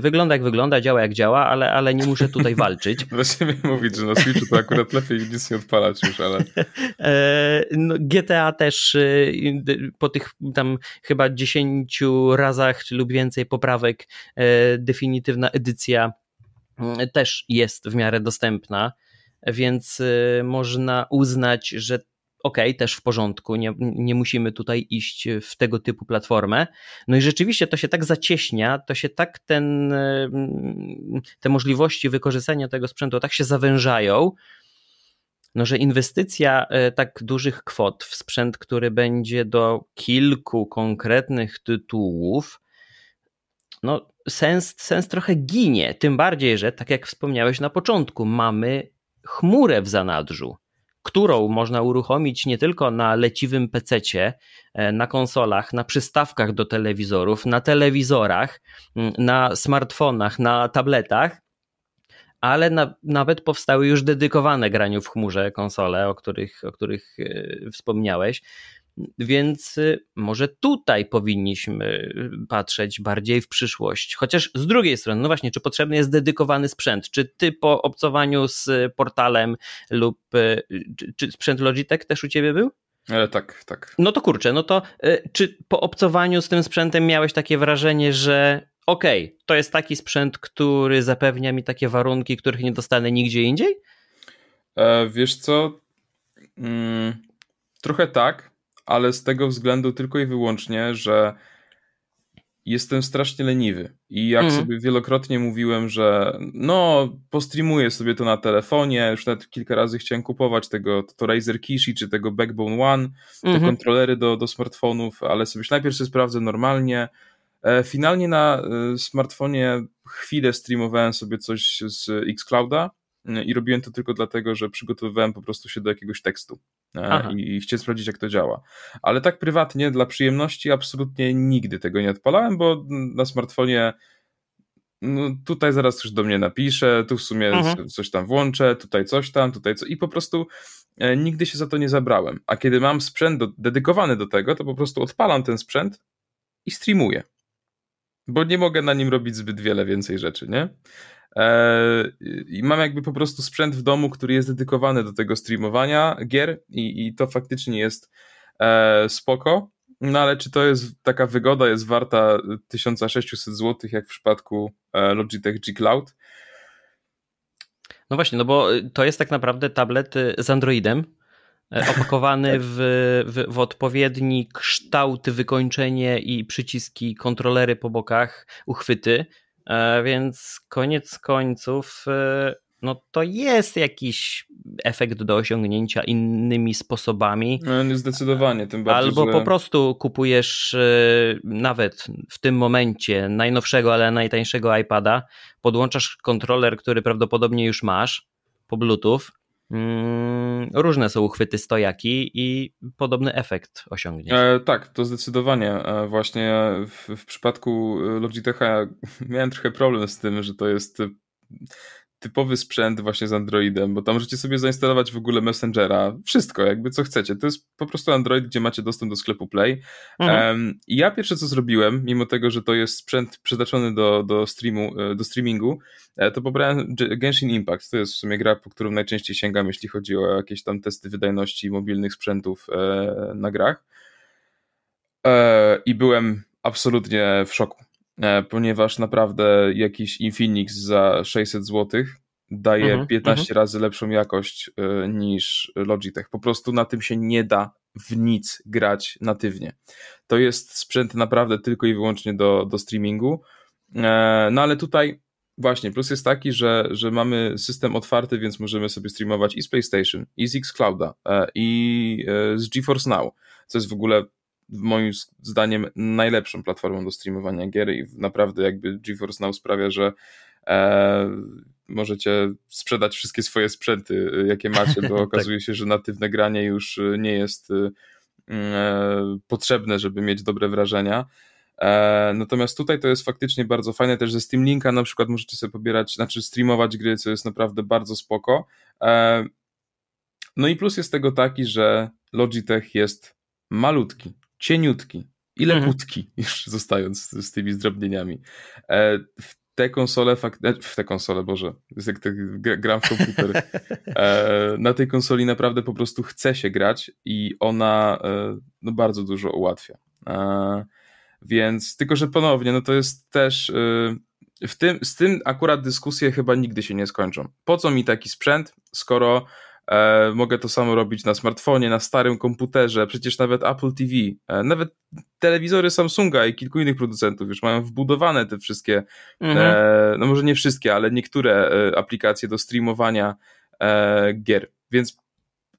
Wygląda jak wygląda, działa jak działa, ale, ale nie muszę tutaj [LAUGHS] walczyć. Właśnie no, mi mówić, że na Switchu to akurat lepiej nic nie odpalać już, ale. [LAUGHS] E, no, GTA też po tych tam chyba 10 razach lub więcej poprawek definitywna edycja mm, też jest w miarę dostępna więc y, można uznać, że OK, też w porządku, nie, nie musimy tutaj iść w tego typu platformę. No i rzeczywiście to się tak zacieśnia, to się tak ten, y, te możliwości wykorzystania tego sprzętu tak się zawężają, no, że inwestycja y, tak dużych kwot w sprzęt, który będzie do kilku konkretnych tytułów, no sens, sens trochę ginie. Tym bardziej, że tak jak wspomniałeś na początku, mamy chmurę w zanadrzu, którą można uruchomić nie tylko na leciwym pececie, e, na konsolach, na przystawkach do telewizorów, na telewizorach, na smartfonach, na tabletach, ale na, nawet powstały już dedykowane graniu w chmurze konsole, o których, o których e, wspomniałeś. Więc y, może tutaj powinniśmy y, patrzeć bardziej w przyszłość. Chociaż z drugiej strony, no właśnie, czy potrzebny jest dedykowany sprzęt? Czy ty po obcowaniu z portalem lub y, czy sprzęt Logitech też u ciebie był? Ale tak, tak. No to kurczę, no to czy po obcowaniu z tym sprzętem miałeś takie wrażenie, że okej, okay, to jest taki sprzęt, który zapewnia mi takie warunki, których nie dostanę nigdzie indziej? E, wiesz co? Mm, trochę tak ale z tego względu tylko i wyłącznie, że jestem strasznie leniwy. I jak mm. sobie wielokrotnie mówiłem, że no, postreamuję sobie to na telefonie, już nawet kilka razy chciałem kupować tego to Razer Kishi czy tego Backbone One, te mm -hmm. kontrolery do, do smartfonów, ale sobie najpierw sobie sprawdzę normalnie. E, finalnie na e, smartfonie chwilę streamowałem sobie coś z Xclouda e, i robiłem to tylko dlatego, że przygotowywałem po prostu się do jakiegoś tekstu. E, i, i sprawdzić, jak to działa. Ale tak prywatnie, dla przyjemności, absolutnie nigdy tego nie odpalałem, bo na smartfonie. No tutaj zaraz coś do mnie napiszę, tu w sumie mhm. coś tam włączę, tutaj coś tam, tutaj co i po prostu e, nigdy się za to nie zabrałem. A kiedy mam sprzęt do, dedykowany do tego, to po prostu odpalam ten sprzęt i streamuję. Bo nie mogę na nim robić zbyt wiele więcej rzeczy, nie? E, I mam jakby po prostu sprzęt w domu, który jest dedykowany do tego streamowania gier i, i to faktycznie jest e, spoko. No ale czy to jest taka wygoda, jest warta 1600 zł, jak w przypadku e, Logitech G Cloud? No właśnie, no bo y, to jest tak naprawdę tablet y, z Androidem, [LAUGHS] opakowany tak. w, w, w, odpowiedni kształt, wykończenie i przyciski, kontrolery po bokach, uchwyty, E, więc koniec końców, e, no to jest jakiś efekt do osiągnięcia innymi sposobami. No, zdecydowanie, tym bardziej. Albo że... po prostu kupujesz e, nawet w tym momencie najnowszego, ale najtańszego iPada, podłączasz kontroler, który prawdopodobnie już masz po Bluetooth Mm, różne są uchwyty stojaki i podobny efekt osiągnie. E, tak, to zdecydowanie. E, właśnie w, w przypadku e, Logitecha [LAUGHS] miałem trochę problem z tym, że to jest e, typowy sprzęt właśnie z Androidem, bo tam możecie sobie zainstalować w ogóle Messengera, wszystko, jakby co chcecie. To jest po prostu Android, gdzie macie dostęp do sklepu Play. Mhm. Um, I ja pierwsze co zrobiłem, mimo tego, że to jest sprzęt przeznaczony do, do, streamu, e, do streamingu, e, to pobrałem Genshin Impact. To jest w sumie gra, po którą najczęściej sięgam, jeśli chodzi o jakieś tam testy wydajności mobilnych sprzętów e, na grach. E, I byłem absolutnie w szoku E, ponieważ naprawdę jakiś Infinix za 600 zł daje mhm, 15 mhm. razy lepszą jakość e, niż Logitech. Po prostu na tym się nie da w nic grać natywnie. To jest sprzęt naprawdę tylko i wyłącznie do, do streamingu. E, no ale tutaj właśnie plus jest taki, że, że mamy system otwarty, więc możemy sobie streamować i z PlayStation, i z Xclouda, i z GeForce Now, co jest w ogóle moim zdaniem najlepszą platformą do streamowania gier i naprawdę jakby GeForce Now sprawia, że e, możecie sprzedać wszystkie swoje sprzęty, y, jakie macie, bo [LAUGHS] okazuje tak. się, że natywne granie już y, nie jest y, mm, e, potrzebne, żeby mieć dobre wrażenia. E, natomiast tutaj to jest faktycznie bardzo fajne, też ze Steam Linka na przykład możecie sobie pobierać, znaczy streamować gry, co jest naprawdę bardzo spoko. E, no i plus jest tego taki, że Logitech jest malutki cieniutki. Ile mhm. kutki, [LAUGHS] już zostając z, z tymi zdrobnieniami. E, w te konsole, fakt, e, w te konsole, Boże, jest jak tak, gram w komputer. E, na tej konsoli naprawdę po prostu chce się grać i ona e, no, bardzo dużo ułatwia. E, więc, tylko że ponownie, no to jest też, e, w tym, z tym akurat dyskusje chyba nigdy się nie skończą. Po co mi taki sprzęt, skoro E, mogę to samo robić na smartfonie, na starym komputerze, przecież nawet Apple TV, e, nawet telewizory Samsunga i kilku innych producentów już mają wbudowane te wszystkie, e, mhm. e, no może nie wszystkie, ale niektóre e, aplikacje do streamowania e, gier. Więc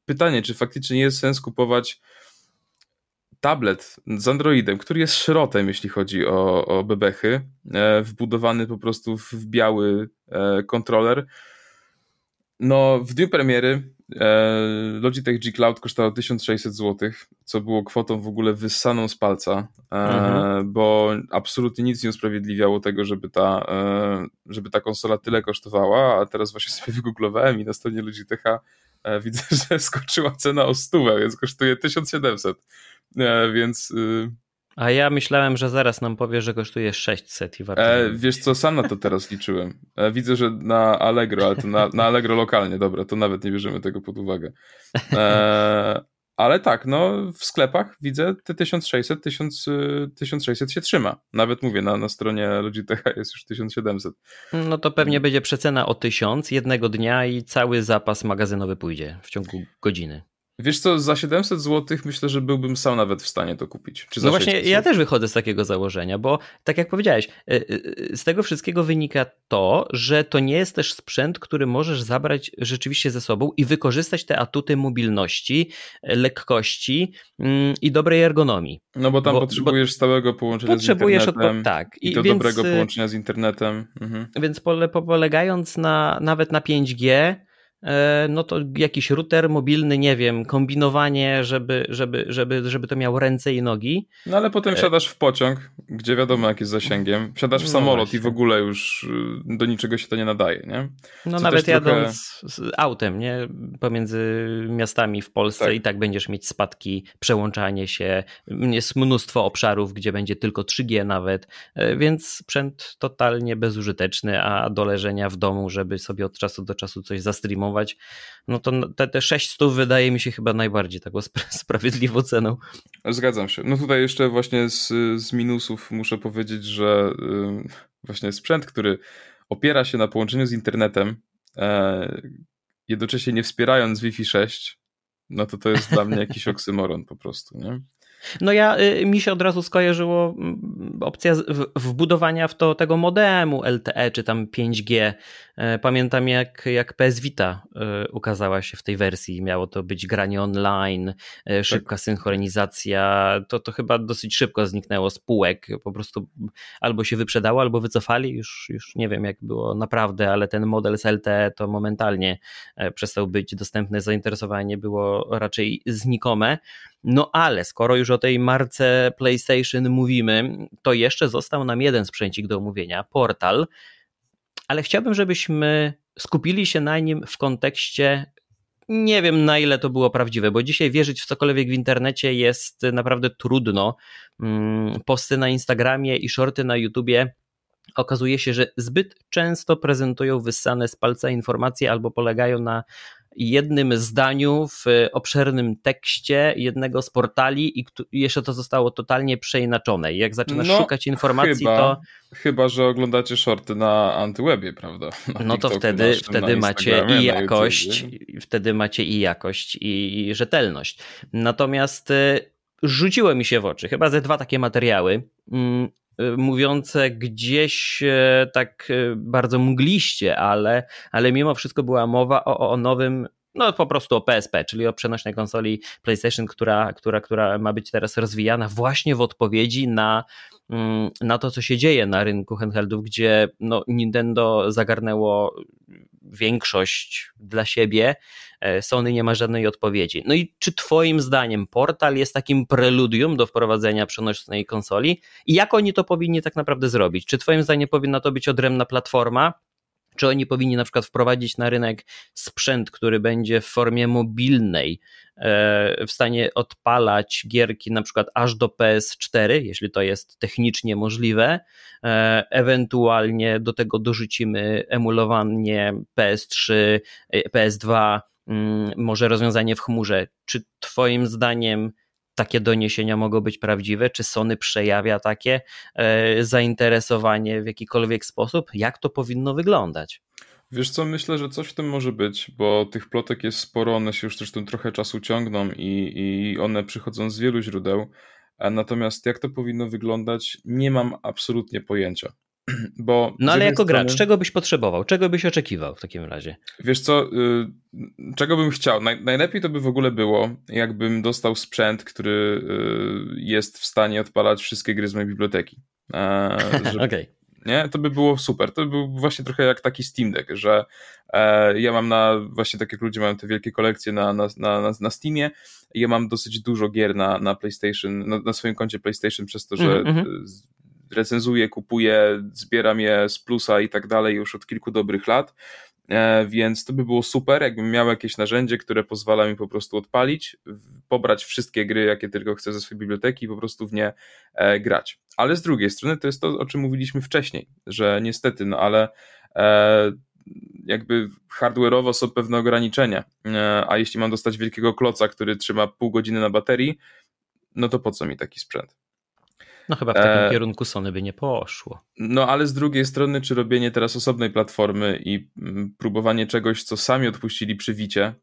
pytanie, czy faktycznie jest sens kupować tablet z Androidem, który jest szrotem, jeśli chodzi o, o bebechy, wbudowany po prostu w biały kontroler no, w dniu premiery e, Logitech G Cloud kosztował 1600 zł, co było kwotą w ogóle wyssaną z palca, e, mhm. bo absolutnie nic nie usprawiedliwiało tego, żeby ta, e, żeby ta konsola tyle kosztowała, a teraz właśnie sobie [LAUGHS] wygooglowałem i na stronie Logitecha widzę, [LAUGHS] że skoczyła cena o stówę, więc kosztuje 1700, więc y, a ja myślałem, że zaraz nam powie, że kosztuje 600 i warto. E, wiesz co, sam na to teraz [LAUGHS] liczyłem. E, widzę, że na Allegro, ale to na, na, Allegro lokalnie, dobra, to nawet nie bierzemy tego pod uwagę. E, ale tak, no w sklepach widzę te 1600, 1000, 1600 się trzyma. Nawet mówię, na, na stronie Logitecha jest już 1700. No to pewnie będzie przecena o 1000 jednego dnia i cały zapas magazynowy pójdzie w ciągu godziny. Wiesz co, za 700 zł myślę, że byłbym sam nawet w stanie to kupić. no właśnie, ja też wychodzę z takiego założenia, bo tak jak powiedziałeś, y, y, y, z tego wszystkiego wynika to, że to nie jest też sprzęt, który możesz zabrać rzeczywiście ze sobą i wykorzystać te atuty mobilności, lekkości mm, i dobrej ergonomii. No bo tam bo, potrzebujesz bo stałego połączenia potrzebujesz z internetem. Odpo- tak. I, i to więc, dobrego połączenia z internetem. Mhm. Więc polegając na, nawet na 5G, E, no to jakiś router mobilny, nie wiem, kombinowanie, żeby, żeby, żeby, żeby to miało ręce i nogi. No ale potem e, wsiadasz w pociąg, gdzie wiadomo jaki jest zasięgiem, wsiadasz w no samolot no i w ogóle już y, do niczego się to nie nadaje, nie? No Co no nawet jadąc z autem, nie? Pomiędzy miastami w Polsce tak. i tak będziesz mieć spadki, przełączanie się, jest mnóstwo obszarów, gdzie będzie tylko 3G nawet, e, więc sprzęt totalnie bezużyteczny, a do leżenia w domu, żeby sobie od czasu do czasu coś zastreamować zajmować, no to te, te 600 wydaje mi się chyba najbardziej taką [LAUGHS] sprawiedliwą ceną. Zgadzam się. No tutaj jeszcze właśnie z, z minusów muszę powiedzieć, że y, właśnie sprzęt, który opiera się na połączeniu z internetem, e, jednocześnie nie wspierając Wi-Fi 6, no to to jest dla mnie jakiś [LAUGHS] oksymoron po prostu, nie? No ja, y, mi się od razu skojarzyło mm, opcja wbudowania w to tego modemu LTE czy tam 5G. E, pamiętam jak, jak PS Vita y, ukazała się w tej wersji. Miało to być granie online, e, tak. szybka tak. synchronizacja. To, to chyba dosyć szybko zniknęło z półek. Po prostu albo się wyprzedało, albo wycofali. Już, już nie wiem jak było naprawdę, ale ten model z LTE to momentalnie e, przestał być dostępny. Zainteresowanie było raczej znikome. No ale skoro już o tej marce PlayStation mówimy, to jeszcze został nam jeden sprzęcik do omówienia portal. Ale chciałbym, żebyśmy skupili się na nim w kontekście nie wiem na ile to było prawdziwe, bo dzisiaj wierzyć w cokolwiek w internecie jest naprawdę trudno. Mm, posty na Instagramie i shorty na YouTubie okazuje się, że zbyt często prezentują wyssane z palca informacje albo polegają na jednym zdaniu w e, obszernym tekście jednego z portali i jeszcze to zostało totalnie przeinaczone. I jak zaczynasz no, szukać informacji, chyba, to. Chyba, że oglądacie shorty na antywebie, prawda? [LAUGHS] Na no to wtedy, naszym, wtedy macie i jakość, wtedy macie i jakość, i, i rzetelność. Natomiast e, rzuciło mi się w oczy chyba ze dwa takie materiały mm, Y, mówiące gdzieś e, tak e, bardzo mgliście, ale, ale mimo wszystko była mowa o, o nowym no po prostu o PSP, czyli o przenośnej konsoli PlayStation, która, która, która ma być teraz rozwijana właśnie w odpowiedzi na, mm, na to, co się dzieje na rynku handheldów, gdzie no, Nintendo zagarnęło większość dla siebie, e, Sony nie ma żadnej odpowiedzi. No i czy Twoim zdaniem portal jest takim preludium do wprowadzenia przenośnej konsoli? I jak oni to powinni tak naprawdę zrobić? Czy Twoim zdaniem powinna to być odrębna platforma? Czy oni powinni na przykład wprowadzić na rynek sprzęt, który będzie w formie mobilnej e, w stanie odpalać gierki na przykład aż do PS4, jeśli to jest technicznie możliwe. E, ewentualnie do tego dorzucimy emulowanie PS3, e, PS2, mm, może rozwiązanie w chmurze. Czy Twoim zdaniem takie doniesienia mogą być prawdziwe? Czy Sony przejawia takie e, zainteresowanie w jakikolwiek sposób? Jak to powinno wyglądać? Wiesz co, myślę, że coś w tym może być, bo tych plotek jest sporo, one się już zresztą trochę czasu ciągną i, i one przychodzą z wielu źródeł. Natomiast jak to powinno wyglądać, nie mam absolutnie pojęcia. [CLEARS THROAT] Bo no ale jako strony... gracz, czego byś potrzebował? Czego byś oczekiwał w takim razie? Wiesz co, y, czego bym chciał? najlepiej to by w ogóle było, jakbym dostał sprzęt, który y, jest w stanie odpalać wszystkie gry z mojej biblioteki. E, [LAUGHS] żeby... Okej. Okay. Nie? To by było super. To by był właśnie trochę jak taki Steam Deck, że e, ja mam na, właśnie tak jak ludzie mają te wielkie kolekcje na, na, na, na Steamie, ja mam dosyć dużo gier na, na PlayStation, na, na swoim koncie PlayStation przez to, że mm -hmm recenzuję, kupuję, zbieram je z plusa i tak dalej już od kilku dobrych lat. E, więc to by było super, jakbym miał jakieś narzędzie, które pozwala mi po prostu odpalić, pobrać wszystkie gry, jakie tylko chcę ze swojej biblioteki i po prostu w nie e, grać. Ale z drugiej strony to jest to, o czym mówiliśmy wcześniej, że niestety, no ale e, jakby hardware'owo są pewne ograniczenia. A jeśli mam dostać wielkiego kloca, który trzyma pół godziny na baterii, no to po co mi taki sprzęt? No chyba w takim e... kierunku Sony by nie poszło. No ale z drugiej strony, czy robienie teraz osobnej platformy i mm, próbowanie czegoś, co sami odpuścili przy Wicie,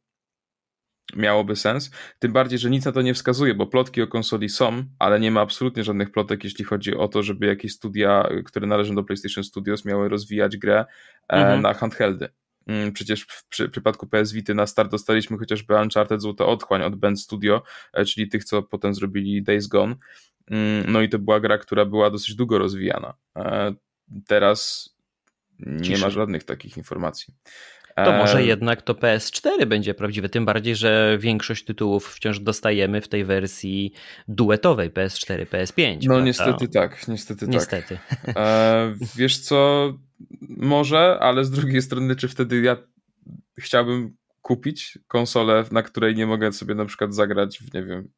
miałoby sens. Tym bardziej, że nic na to nie wskazuje, bo plotki o konsoli są, ale nie ma absolutnie żadnych plotek, jeśli chodzi o to, żeby jakieś studia, które należą do PlayStation Studios, miały rozwijać grę e, mhm. na handheldy. Mm, przecież w przy, przypadku PS Vity na start dostaliśmy chociażby Uncharted Złote Otchłań od Band Studio, e, czyli tych, co potem zrobili Days Gone. Mm, no i to była gra, która była dosyć długo rozwijana. E, teraz nie ma żadnych takich informacji. To e, może jednak to PS4 będzie prawdziwe, tym bardziej, że większość tytułów wciąż dostajemy w tej wersji duetowej PS4, PS5. No prawda? niestety tak, niestety, tak. niestety. tak. E, wiesz co, może, ale z drugiej strony, czy wtedy ja chciałbym kupić konsolę, na której nie mogę sobie na przykład zagrać w, nie wiem,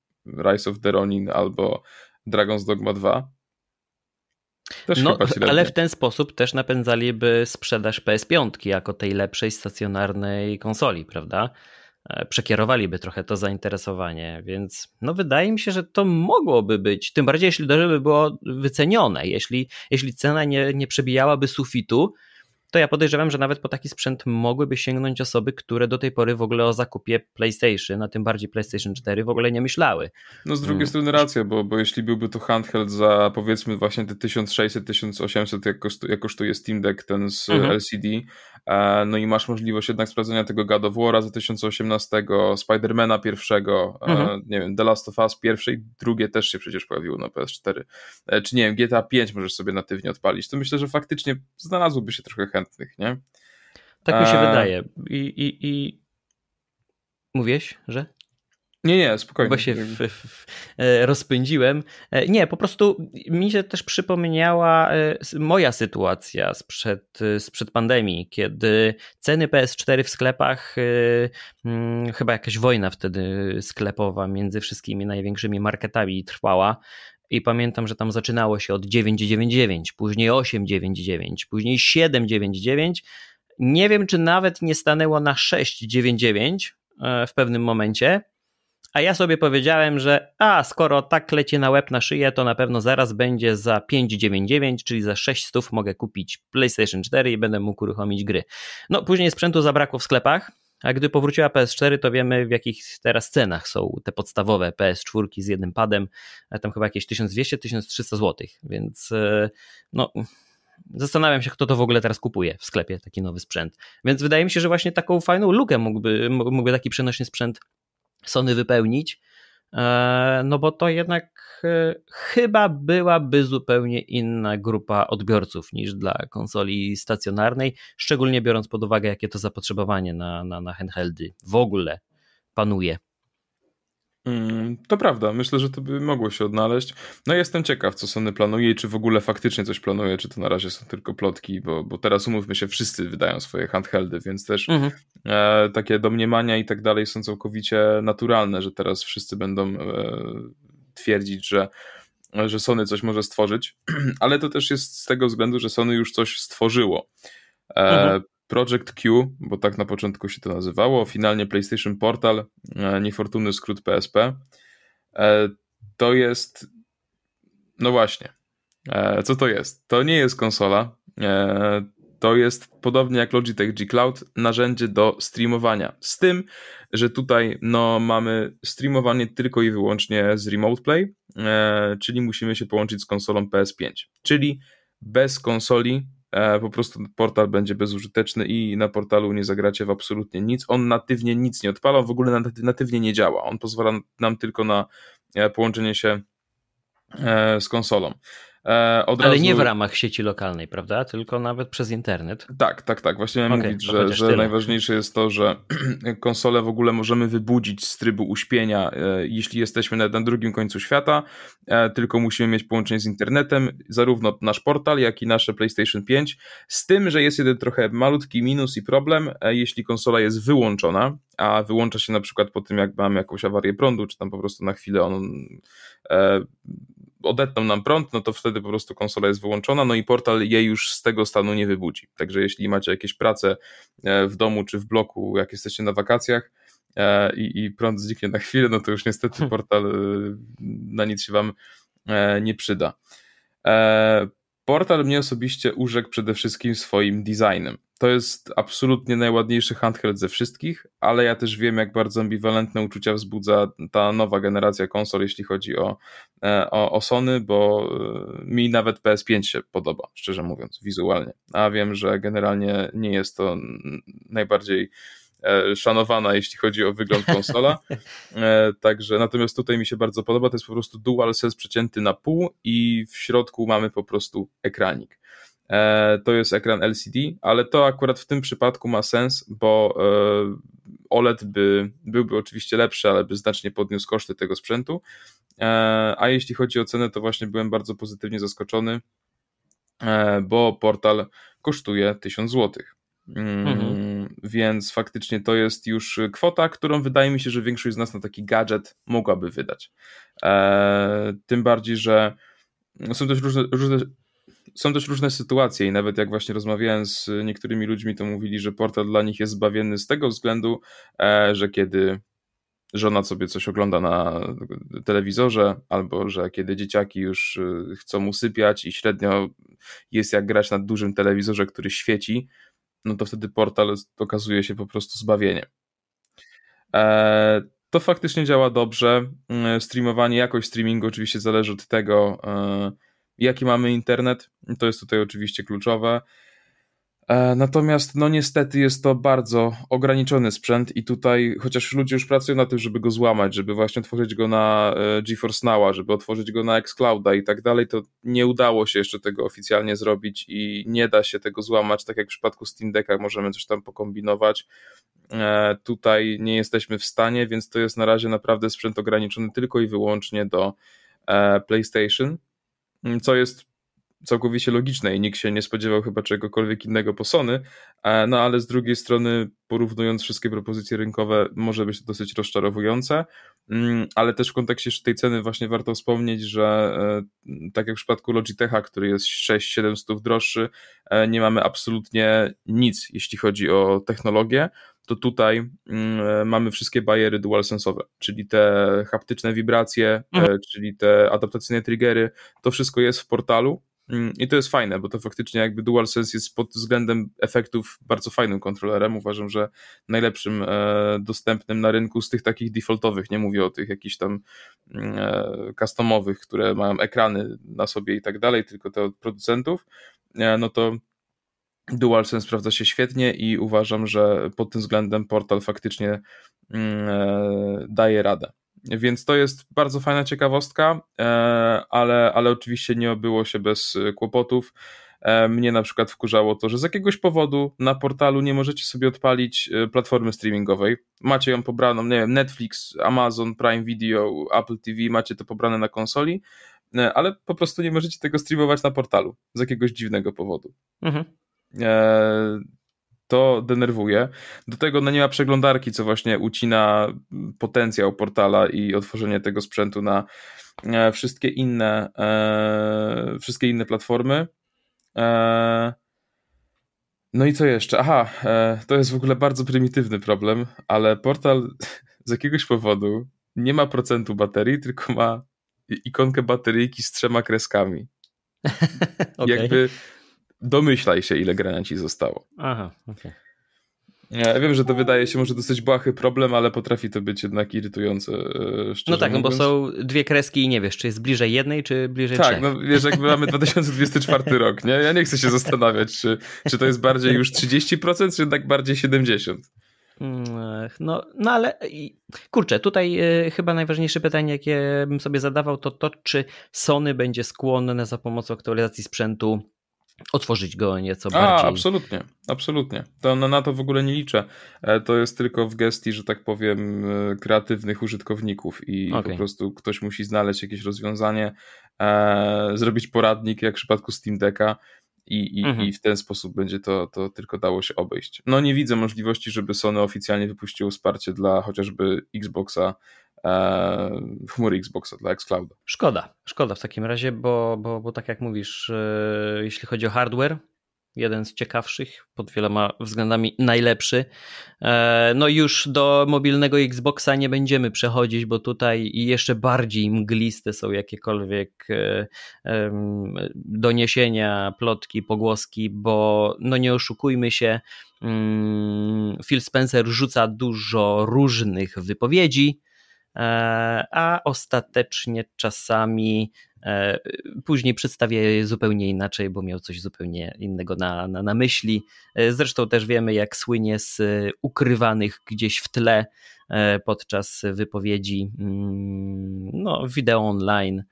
Rise of the Ronin albo Dragon's Dogma 2. Też no, ale w ten sposób też napędzaliby sprzedaż PS5 jako tej lepszej stacjonarnej konsoli, prawda? E, przekierowaliby trochę to zainteresowanie, więc no wydaje mi się, że to mogłoby być, tym bardziej jeśli dobrze by było wycenione, jeśli, jeśli cena nie, nie przebijałaby sufitu, to ja podejrzewam, że nawet po taki sprzęt mogłyby sięgnąć osoby, które do tej pory w ogóle o zakupie PlayStation, a tym bardziej PlayStation 4 w ogóle nie myślały. No z drugiej hmm. strony racja, bo, bo jeśli byłby to handheld za powiedzmy właśnie te 1600-1800 jak, kosztuje Steam Deck ten z mhm. LCD, E, no i masz możliwość jednak sprawdzenia tego God of War'a z 2018, Spidermana pierwszego, e, mhm. nie wiem, The Last of Us pierwsze i drugie też się przecież pojawiło na PS4, e, czy nie wiem, GTA 5 możesz sobie natywnie odpalić, to myślę, że faktycznie znalazłoby się trochę chętnych, nie? Tak mi się wydaje. I, i, i... że? Nie, nie, spokojnie. Bo się w, w, e, rozpędziłem. E, nie, po prostu mi się też przypomniała e, moja sytuacja sprzed, sprzed pandemii, kiedy ceny PS4 w sklepach, mm, chyba jakaś wojna wtedy sklepowa między wszystkimi największymi marketami trwała. I pamiętam, że tam zaczynało się od 9,99, później 8,99, później 7,99. Nie wiem, czy nawet nie stanęło na 6,99 w pewnym momencie a ja sobie powiedziałem, że a skoro tak leci na łeb na szyję, to na pewno zaraz będzie za 5,99, czyli za 600 mogę kupić PlayStation 4 i będę mógł uruchomić gry. No później sprzętu zabrakło w sklepach, a gdy powróciła PS4, to wiemy w jakich teraz cenach są te podstawowe PS4 z jednym padem, tam chyba jakieś 1200-1300 zł, więc e, no zastanawiam się, kto to w ogóle teraz kupuje w sklepie, taki nowy sprzęt. Więc wydaje mi się, że właśnie taką fajną lukę mógłby, mógłby taki przenośny sprzęt Sony wypełnić, e, no bo to jednak e, chyba byłaby zupełnie inna grupa odbiorców niż dla konsoli stacjonarnej, szczególnie biorąc pod uwagę, jakie to zapotrzebowanie na, na, na handheldy w ogóle panuje. Mm, to prawda, myślę, że to by mogło się odnaleźć. No jestem ciekaw, co Sony planuje i czy w ogóle faktycznie coś planuje, czy to na razie są tylko plotki, bo, bo teraz umówmy się, wszyscy wydają swoje handheldy, więc też mhm. e, takie domniemania i tak dalej są całkowicie naturalne, że teraz wszyscy będą e, twierdzić, że, że Sony coś może stworzyć, [CLEARS THROAT] ale to też jest z tego względu, że Sony już coś stworzyło. E, mhm. Project Q, bo tak na początku się to nazywało, finalnie PlayStation Portal, e, niefortunny skrót PSP. E, to jest. No właśnie. E, co to jest? To nie jest konsola. To jest podobnie jak Logitech G Cloud, narzędzie do streamowania. Z tym, że tutaj no, mamy streamowanie tylko i wyłącznie z Remote Play, czyli musimy się połączyć z konsolą PS5. Czyli bez konsoli E, po prostu portal będzie bezużyteczny i na portalu nie zagracie w absolutnie nic. On natywnie nic nie odpala, on w ogóle natywnie nie działa. On pozwala nam tylko na e, połączenie się e, z konsolą. E, od Ale razu... nie w ramach sieci lokalnej, prawda? Tylko nawet przez internet. Tak, tak, tak. Właśnie miałem okay, mówić, no że, że najważniejsze jest to, że [CLEARS THROAT] konsole w ogóle możemy wybudzić z trybu uśpienia, e, jeśli jesteśmy na drugim końcu świata, e, tylko musimy mieć połączenie z internetem, zarówno nasz portal, jak i nasze PlayStation 5. Z tym, że jest jeden trochę malutki minus i problem, jeśli konsola jest wyłączona, a wyłącza się na przykład po tym, jak mam jakąś awarię prądu, czy tam po prostu na chwilę on odetną nam prąd, no to wtedy po prostu konsola jest wyłączona, no i portal jej już z tego stanu nie wybudzi. Także jeśli macie jakieś prace e, w domu czy w bloku, jak jesteście na wakacjach, e, i, i prąd zniknie na chwilę, no to już niestety hmm. portal e, na nic się Wam nie przyda. Portal mnie osobiście urzekł przede wszystkim swoim designem. To jest absolutnie najładniejszy handheld ze wszystkich, ale ja też wiem, jak bardzo ambiwalentne uczucia wzbudza ta nowa generacja konsol, jeśli chodzi o, e, o, o Sony, bo e, mi nawet PS5 się podoba, szczerze mówiąc, wizualnie. A wiem, że generalnie nie jest to najbardziej e, szanowana, jeśli chodzi o wygląd [LAUGHS] konsola. Także natomiast tutaj mi się bardzo podoba, to jest po prostu DualSense przecięty na pół i w środku mamy po prostu ekranik. E, to jest ekran LCD, ale to akurat w tym przypadku ma sens, bo e, OLED by, byłby oczywiście lepszy, ale by znacznie podniósł koszty tego sprzętu. E, a jeśli chodzi o cenę, to właśnie byłem bardzo pozytywnie zaskoczony, bo portal kosztuje 1000 zł. Mm, mhm. Więc faktycznie to jest już kwota, którą wydaje mi się, że większość z nas na taki gadżet mogłaby wydać. Tym bardziej, że są też różne, różne, są też różne sytuacje i nawet jak właśnie rozmawiałem z niektórymi ludźmi, to mówili, że portal dla nich jest zbawienny z tego względu, e, że kiedy żona sobie coś ogląda na telewizorze, albo że kiedy dzieciaki już e, chcą usypiać i średnio jest jak grać na dużym telewizorze, który świeci, no to wtedy portal okazuje się po prostu zbawieniem. E, to faktycznie działa dobrze. Streamowanie, jakość streamingu oczywiście zależy od tego, Jaki mamy internet? To jest tutaj oczywiście kluczowe. E, natomiast, no niestety, jest to bardzo ograniczony sprzęt, i tutaj, chociaż ludzie już pracują na tym, żeby go złamać, żeby właśnie otworzyć go na e, GeForce Now'a, żeby otworzyć go na Xclouda i tak dalej, to nie udało się jeszcze tego oficjalnie zrobić i nie da się tego złamać. Tak jak w przypadku Steam Decka, możemy coś tam pokombinować. E, tutaj nie jesteśmy w stanie, więc to jest na razie naprawdę sprzęt ograniczony tylko i wyłącznie do PlayStation. Mm, co jest całkowicie logiczne i nikt się nie spodziewał chyba czegokolwiek innego po Sony, e, no ale z drugiej strony porównując wszystkie propozycje rynkowe może być to dosyć rozczarowujące, mm, ale też w kontekście tej ceny właśnie warto wspomnieć, że e, tak jak w przypadku Logitecha, który jest 6-7 droższy, e, nie mamy absolutnie nic jeśli chodzi o technologię, to tutaj mm, e, mamy wszystkie bariery dualsensowe, czyli te haptyczne wibracje, e, mhm. czyli te adaptacyjne triggery, to wszystko jest w portalu mm, i to jest fajne, bo to faktycznie jakby DualSense jest pod względem efektów bardzo fajnym kontrolerem. Uważam, że najlepszym e, dostępnym na rynku z tych takich defaultowych, nie mówię o tych jakichś tam mm, customowych, które mają ekrany na sobie i tak dalej, tylko te od producentów, no to DualSense sprawdza się świetnie i uważam, że pod tym względem portal faktycznie mm, e, daje radę. Więc to jest bardzo fajna ciekawostka, e, ale, ale oczywiście nie obyło się bez e, kłopotów. Mnie na przykład wkurzało to, że z jakiegoś powodu na portalu nie możecie sobie odpalić platformy streamingowej. Macie ją pobraną, nie wiem, Netflix, Amazon, Prime Video, Apple TV, macie to pobrane na konsoli, ale po prostu nie możecie tego streamować na portalu z jakiegoś dziwnego powodu. Mhm. E, to denerwuje. Do tego no nie ma przeglądarki, co właśnie ucina potencjał portala i otworzenie tego sprzętu na e, wszystkie inne, e, wszystkie inne platformy. No i co jeszcze? Aha, to jest w ogóle bardzo prymitywny problem, ale portal [LAUGHS] z jakiegoś powodu nie ma procentu baterii, tylko ma ikonkę bateryjki z trzema kreskami. [LAUGHS] okay. Jakby domyślaj się, ile grania ci zostało. Aha, okej. Okay. Ja wiem, że to wydaje się może dosyć błahy problem, ale potrafi to być jednak irytujące. E, no tak, no mówiąc. bo są dwie kreski i nie wiesz, czy jest bliżej jednej, czy bliżej tak, trzech. Tak, no wiesz, jak mamy 2024 [LAUGHS] rok, nie? Ja nie chcę się zastanawiać, czy, czy to jest bardziej już 30%, czy jednak bardziej 70%. Mm, no, no ale kurczę, tutaj e, chyba najważniejsze pytanie, jakie bym sobie zadawał, to to, czy Sony będzie skłonne za pomocą aktualizacji sprzętu otworzyć go nieco bardziej. A, absolutnie, absolutnie. To na, na to w ogóle nie liczę. E, to jest tylko w gestii, że tak powiem, e, kreatywnych użytkowników i okay. po prostu ktoś musi znaleźć jakieś rozwiązanie, e, zrobić poradnik, jak w przypadku Steam Decka. I, i, mhm. i w ten sposób będzie to, to tylko dało się obejść. No nie widzę możliwości, żeby Sony oficjalnie wypuściło wsparcie dla chociażby Xboxa E, chmury Xboxa, dla Xclouda. Szkoda, szkoda w takim razie, bo, bo, bo tak jak mówisz, e, jeśli chodzi o hardware, jeden z ciekawszych, pod wieloma względami najlepszy. E, no już do mobilnego Xboxa nie będziemy przechodzić, bo tutaj jeszcze bardziej mgliste są jakiekolwiek doniesienia, plotki, pogłoski, bo no nie oszukujmy się, mm, Phil Spencer rzuca dużo różnych wypowiedzi, E, a ostatecznie czasami e, Później przedstawia je zupełnie inaczej, bo miał coś zupełnie innego na, na, na, myśli. E, zresztą też wiemy, jak słynie z ukrywanych gdzieś w tle podczas wypowiedzi mm, no, wideo online.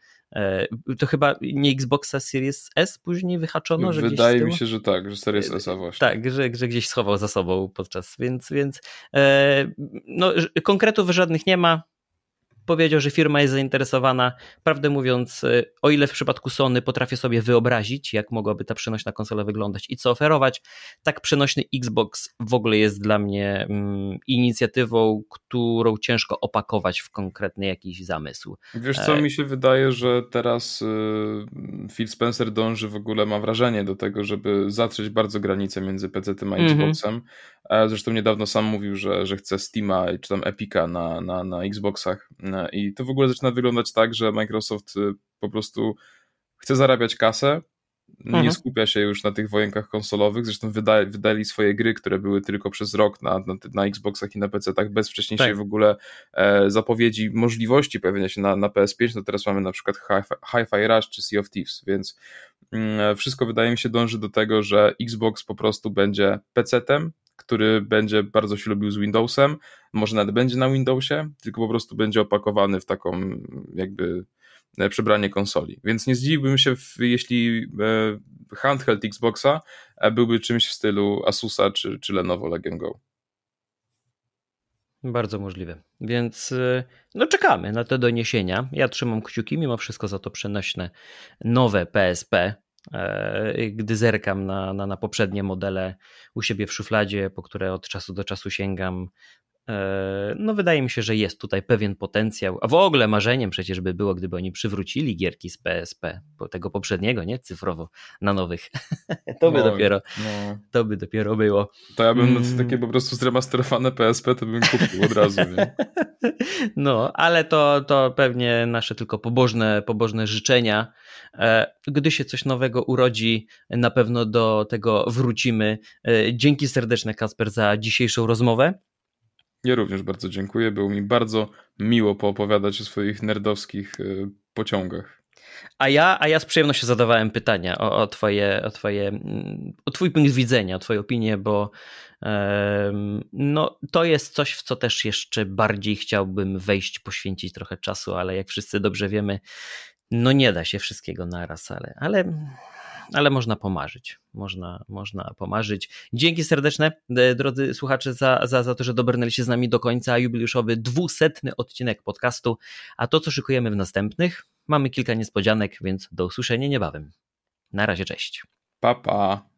To chyba nie Xboxa Series S później wyhaczono, że Wydaje mi się, że tak, że Series S właśnie. Tak, że, że gdzieś schował za sobą podczas, więc, więc no, konkretów żadnych nie ma, powiedział, że firma jest zainteresowana. Prawdę mówiąc, y, o ile w przypadku Sony potrafię sobie wyobrazić, jak mogłaby ta przenośna konsola wyglądać i co oferować, tak przenośny Xbox w ogóle jest dla mnie mm, inicjatywą, którą ciężko opakować w konkretny jakiś zamysł. Wiesz co, e, mi się wydaje, że teraz y, Phil Spencer dąży w ogóle, ma wrażenie, do tego, żeby zatrzeć bardzo granicę między PC-tem a mhm. Xboxem. Mm -hmm. Zresztą niedawno sam mówił, że, że chce Steama czy tam Epica na, na, na Xboxach. E, I to w ogóle zaczyna wyglądać tak, że Microsoft y, po prostu chce zarabiać kasę, nie mhm. skupia się już na tych wojenkach konsolowych. Zresztą wydali swoje gry, które były tylko przez rok na, na, na Xboxach i na pc tak bez wcześniejszej tak. w ogóle e, zapowiedzi możliwości pojawienia się na, na PS5. No teraz mamy na przykład Hi-Fi Hi Rush czy Sea of Thieves, więc mm, e, wszystko wydaje mi się dąży do tego, że Xbox po prostu będzie PC-tem, który będzie bardzo się lubił z Windowsem. Może nawet będzie na Windowsie, tylko po prostu będzie opakowany w taką jakby e, przebranie konsoli. Więc nie zdziwiłbym się, jeśli e, handheld Xboxa e, byłby czymś w stylu Asusa czy, czy Lenovo Legion Go. Bardzo możliwe. Więc no czekamy na te doniesienia. Ja trzymam kciuki mimo wszystko za to przenośne nowe PSP, E, y, gdy zerkam na, na, na poprzednie modele u siebie w szufladzie, po które od czasu do czasu sięgam, E, no, wydaje mi się, że jest tutaj pewien potencjał. A w ogóle marzeniem przecież by było, gdyby oni przywrócili gierki z PSP, tego poprzedniego, nie? Cyfrowo na nowych. [LAUGHS] to by no, dopiero no. to by dopiero było. To ja bym mm. takie po prostu zremasterowane PSP to bym kupił od razu, nie? [LAUGHS] no, ale to, to pewnie nasze tylko pobożne, pobożne życzenia. E, gdy się coś nowego urodzi, na pewno do tego wrócimy. E, dzięki serdeczne, Kasper, za dzisiejszą rozmowę. Ja również bardzo dziękuję. Było mi bardzo miło poopowiadać o swoich nerdowskich y, pociągach. A ja, a ja z przyjemnością zadawałem pytania o, o, twoje, o, twoje, mm, o Twój punkt widzenia, o Twoje opinie, bo no, to jest coś, w co też jeszcze bardziej chciałbym wejść, poświęcić trochę czasu, ale jak wszyscy dobrze wiemy, no nie da się wszystkiego naraz, ale, ale ale można pomarzyć. Można, można pomarzyć. Dzięki serdeczne, drodzy słuchacze, za, za, za to, że dobrnęliście z nami do końca. jubiliuszowy dwusetny odcinek podcastu. A to, co szykujemy w następnych, mamy kilka niespodzianek, więc do usłyszenia niebawem. Na razie, cześć. Pa, pa.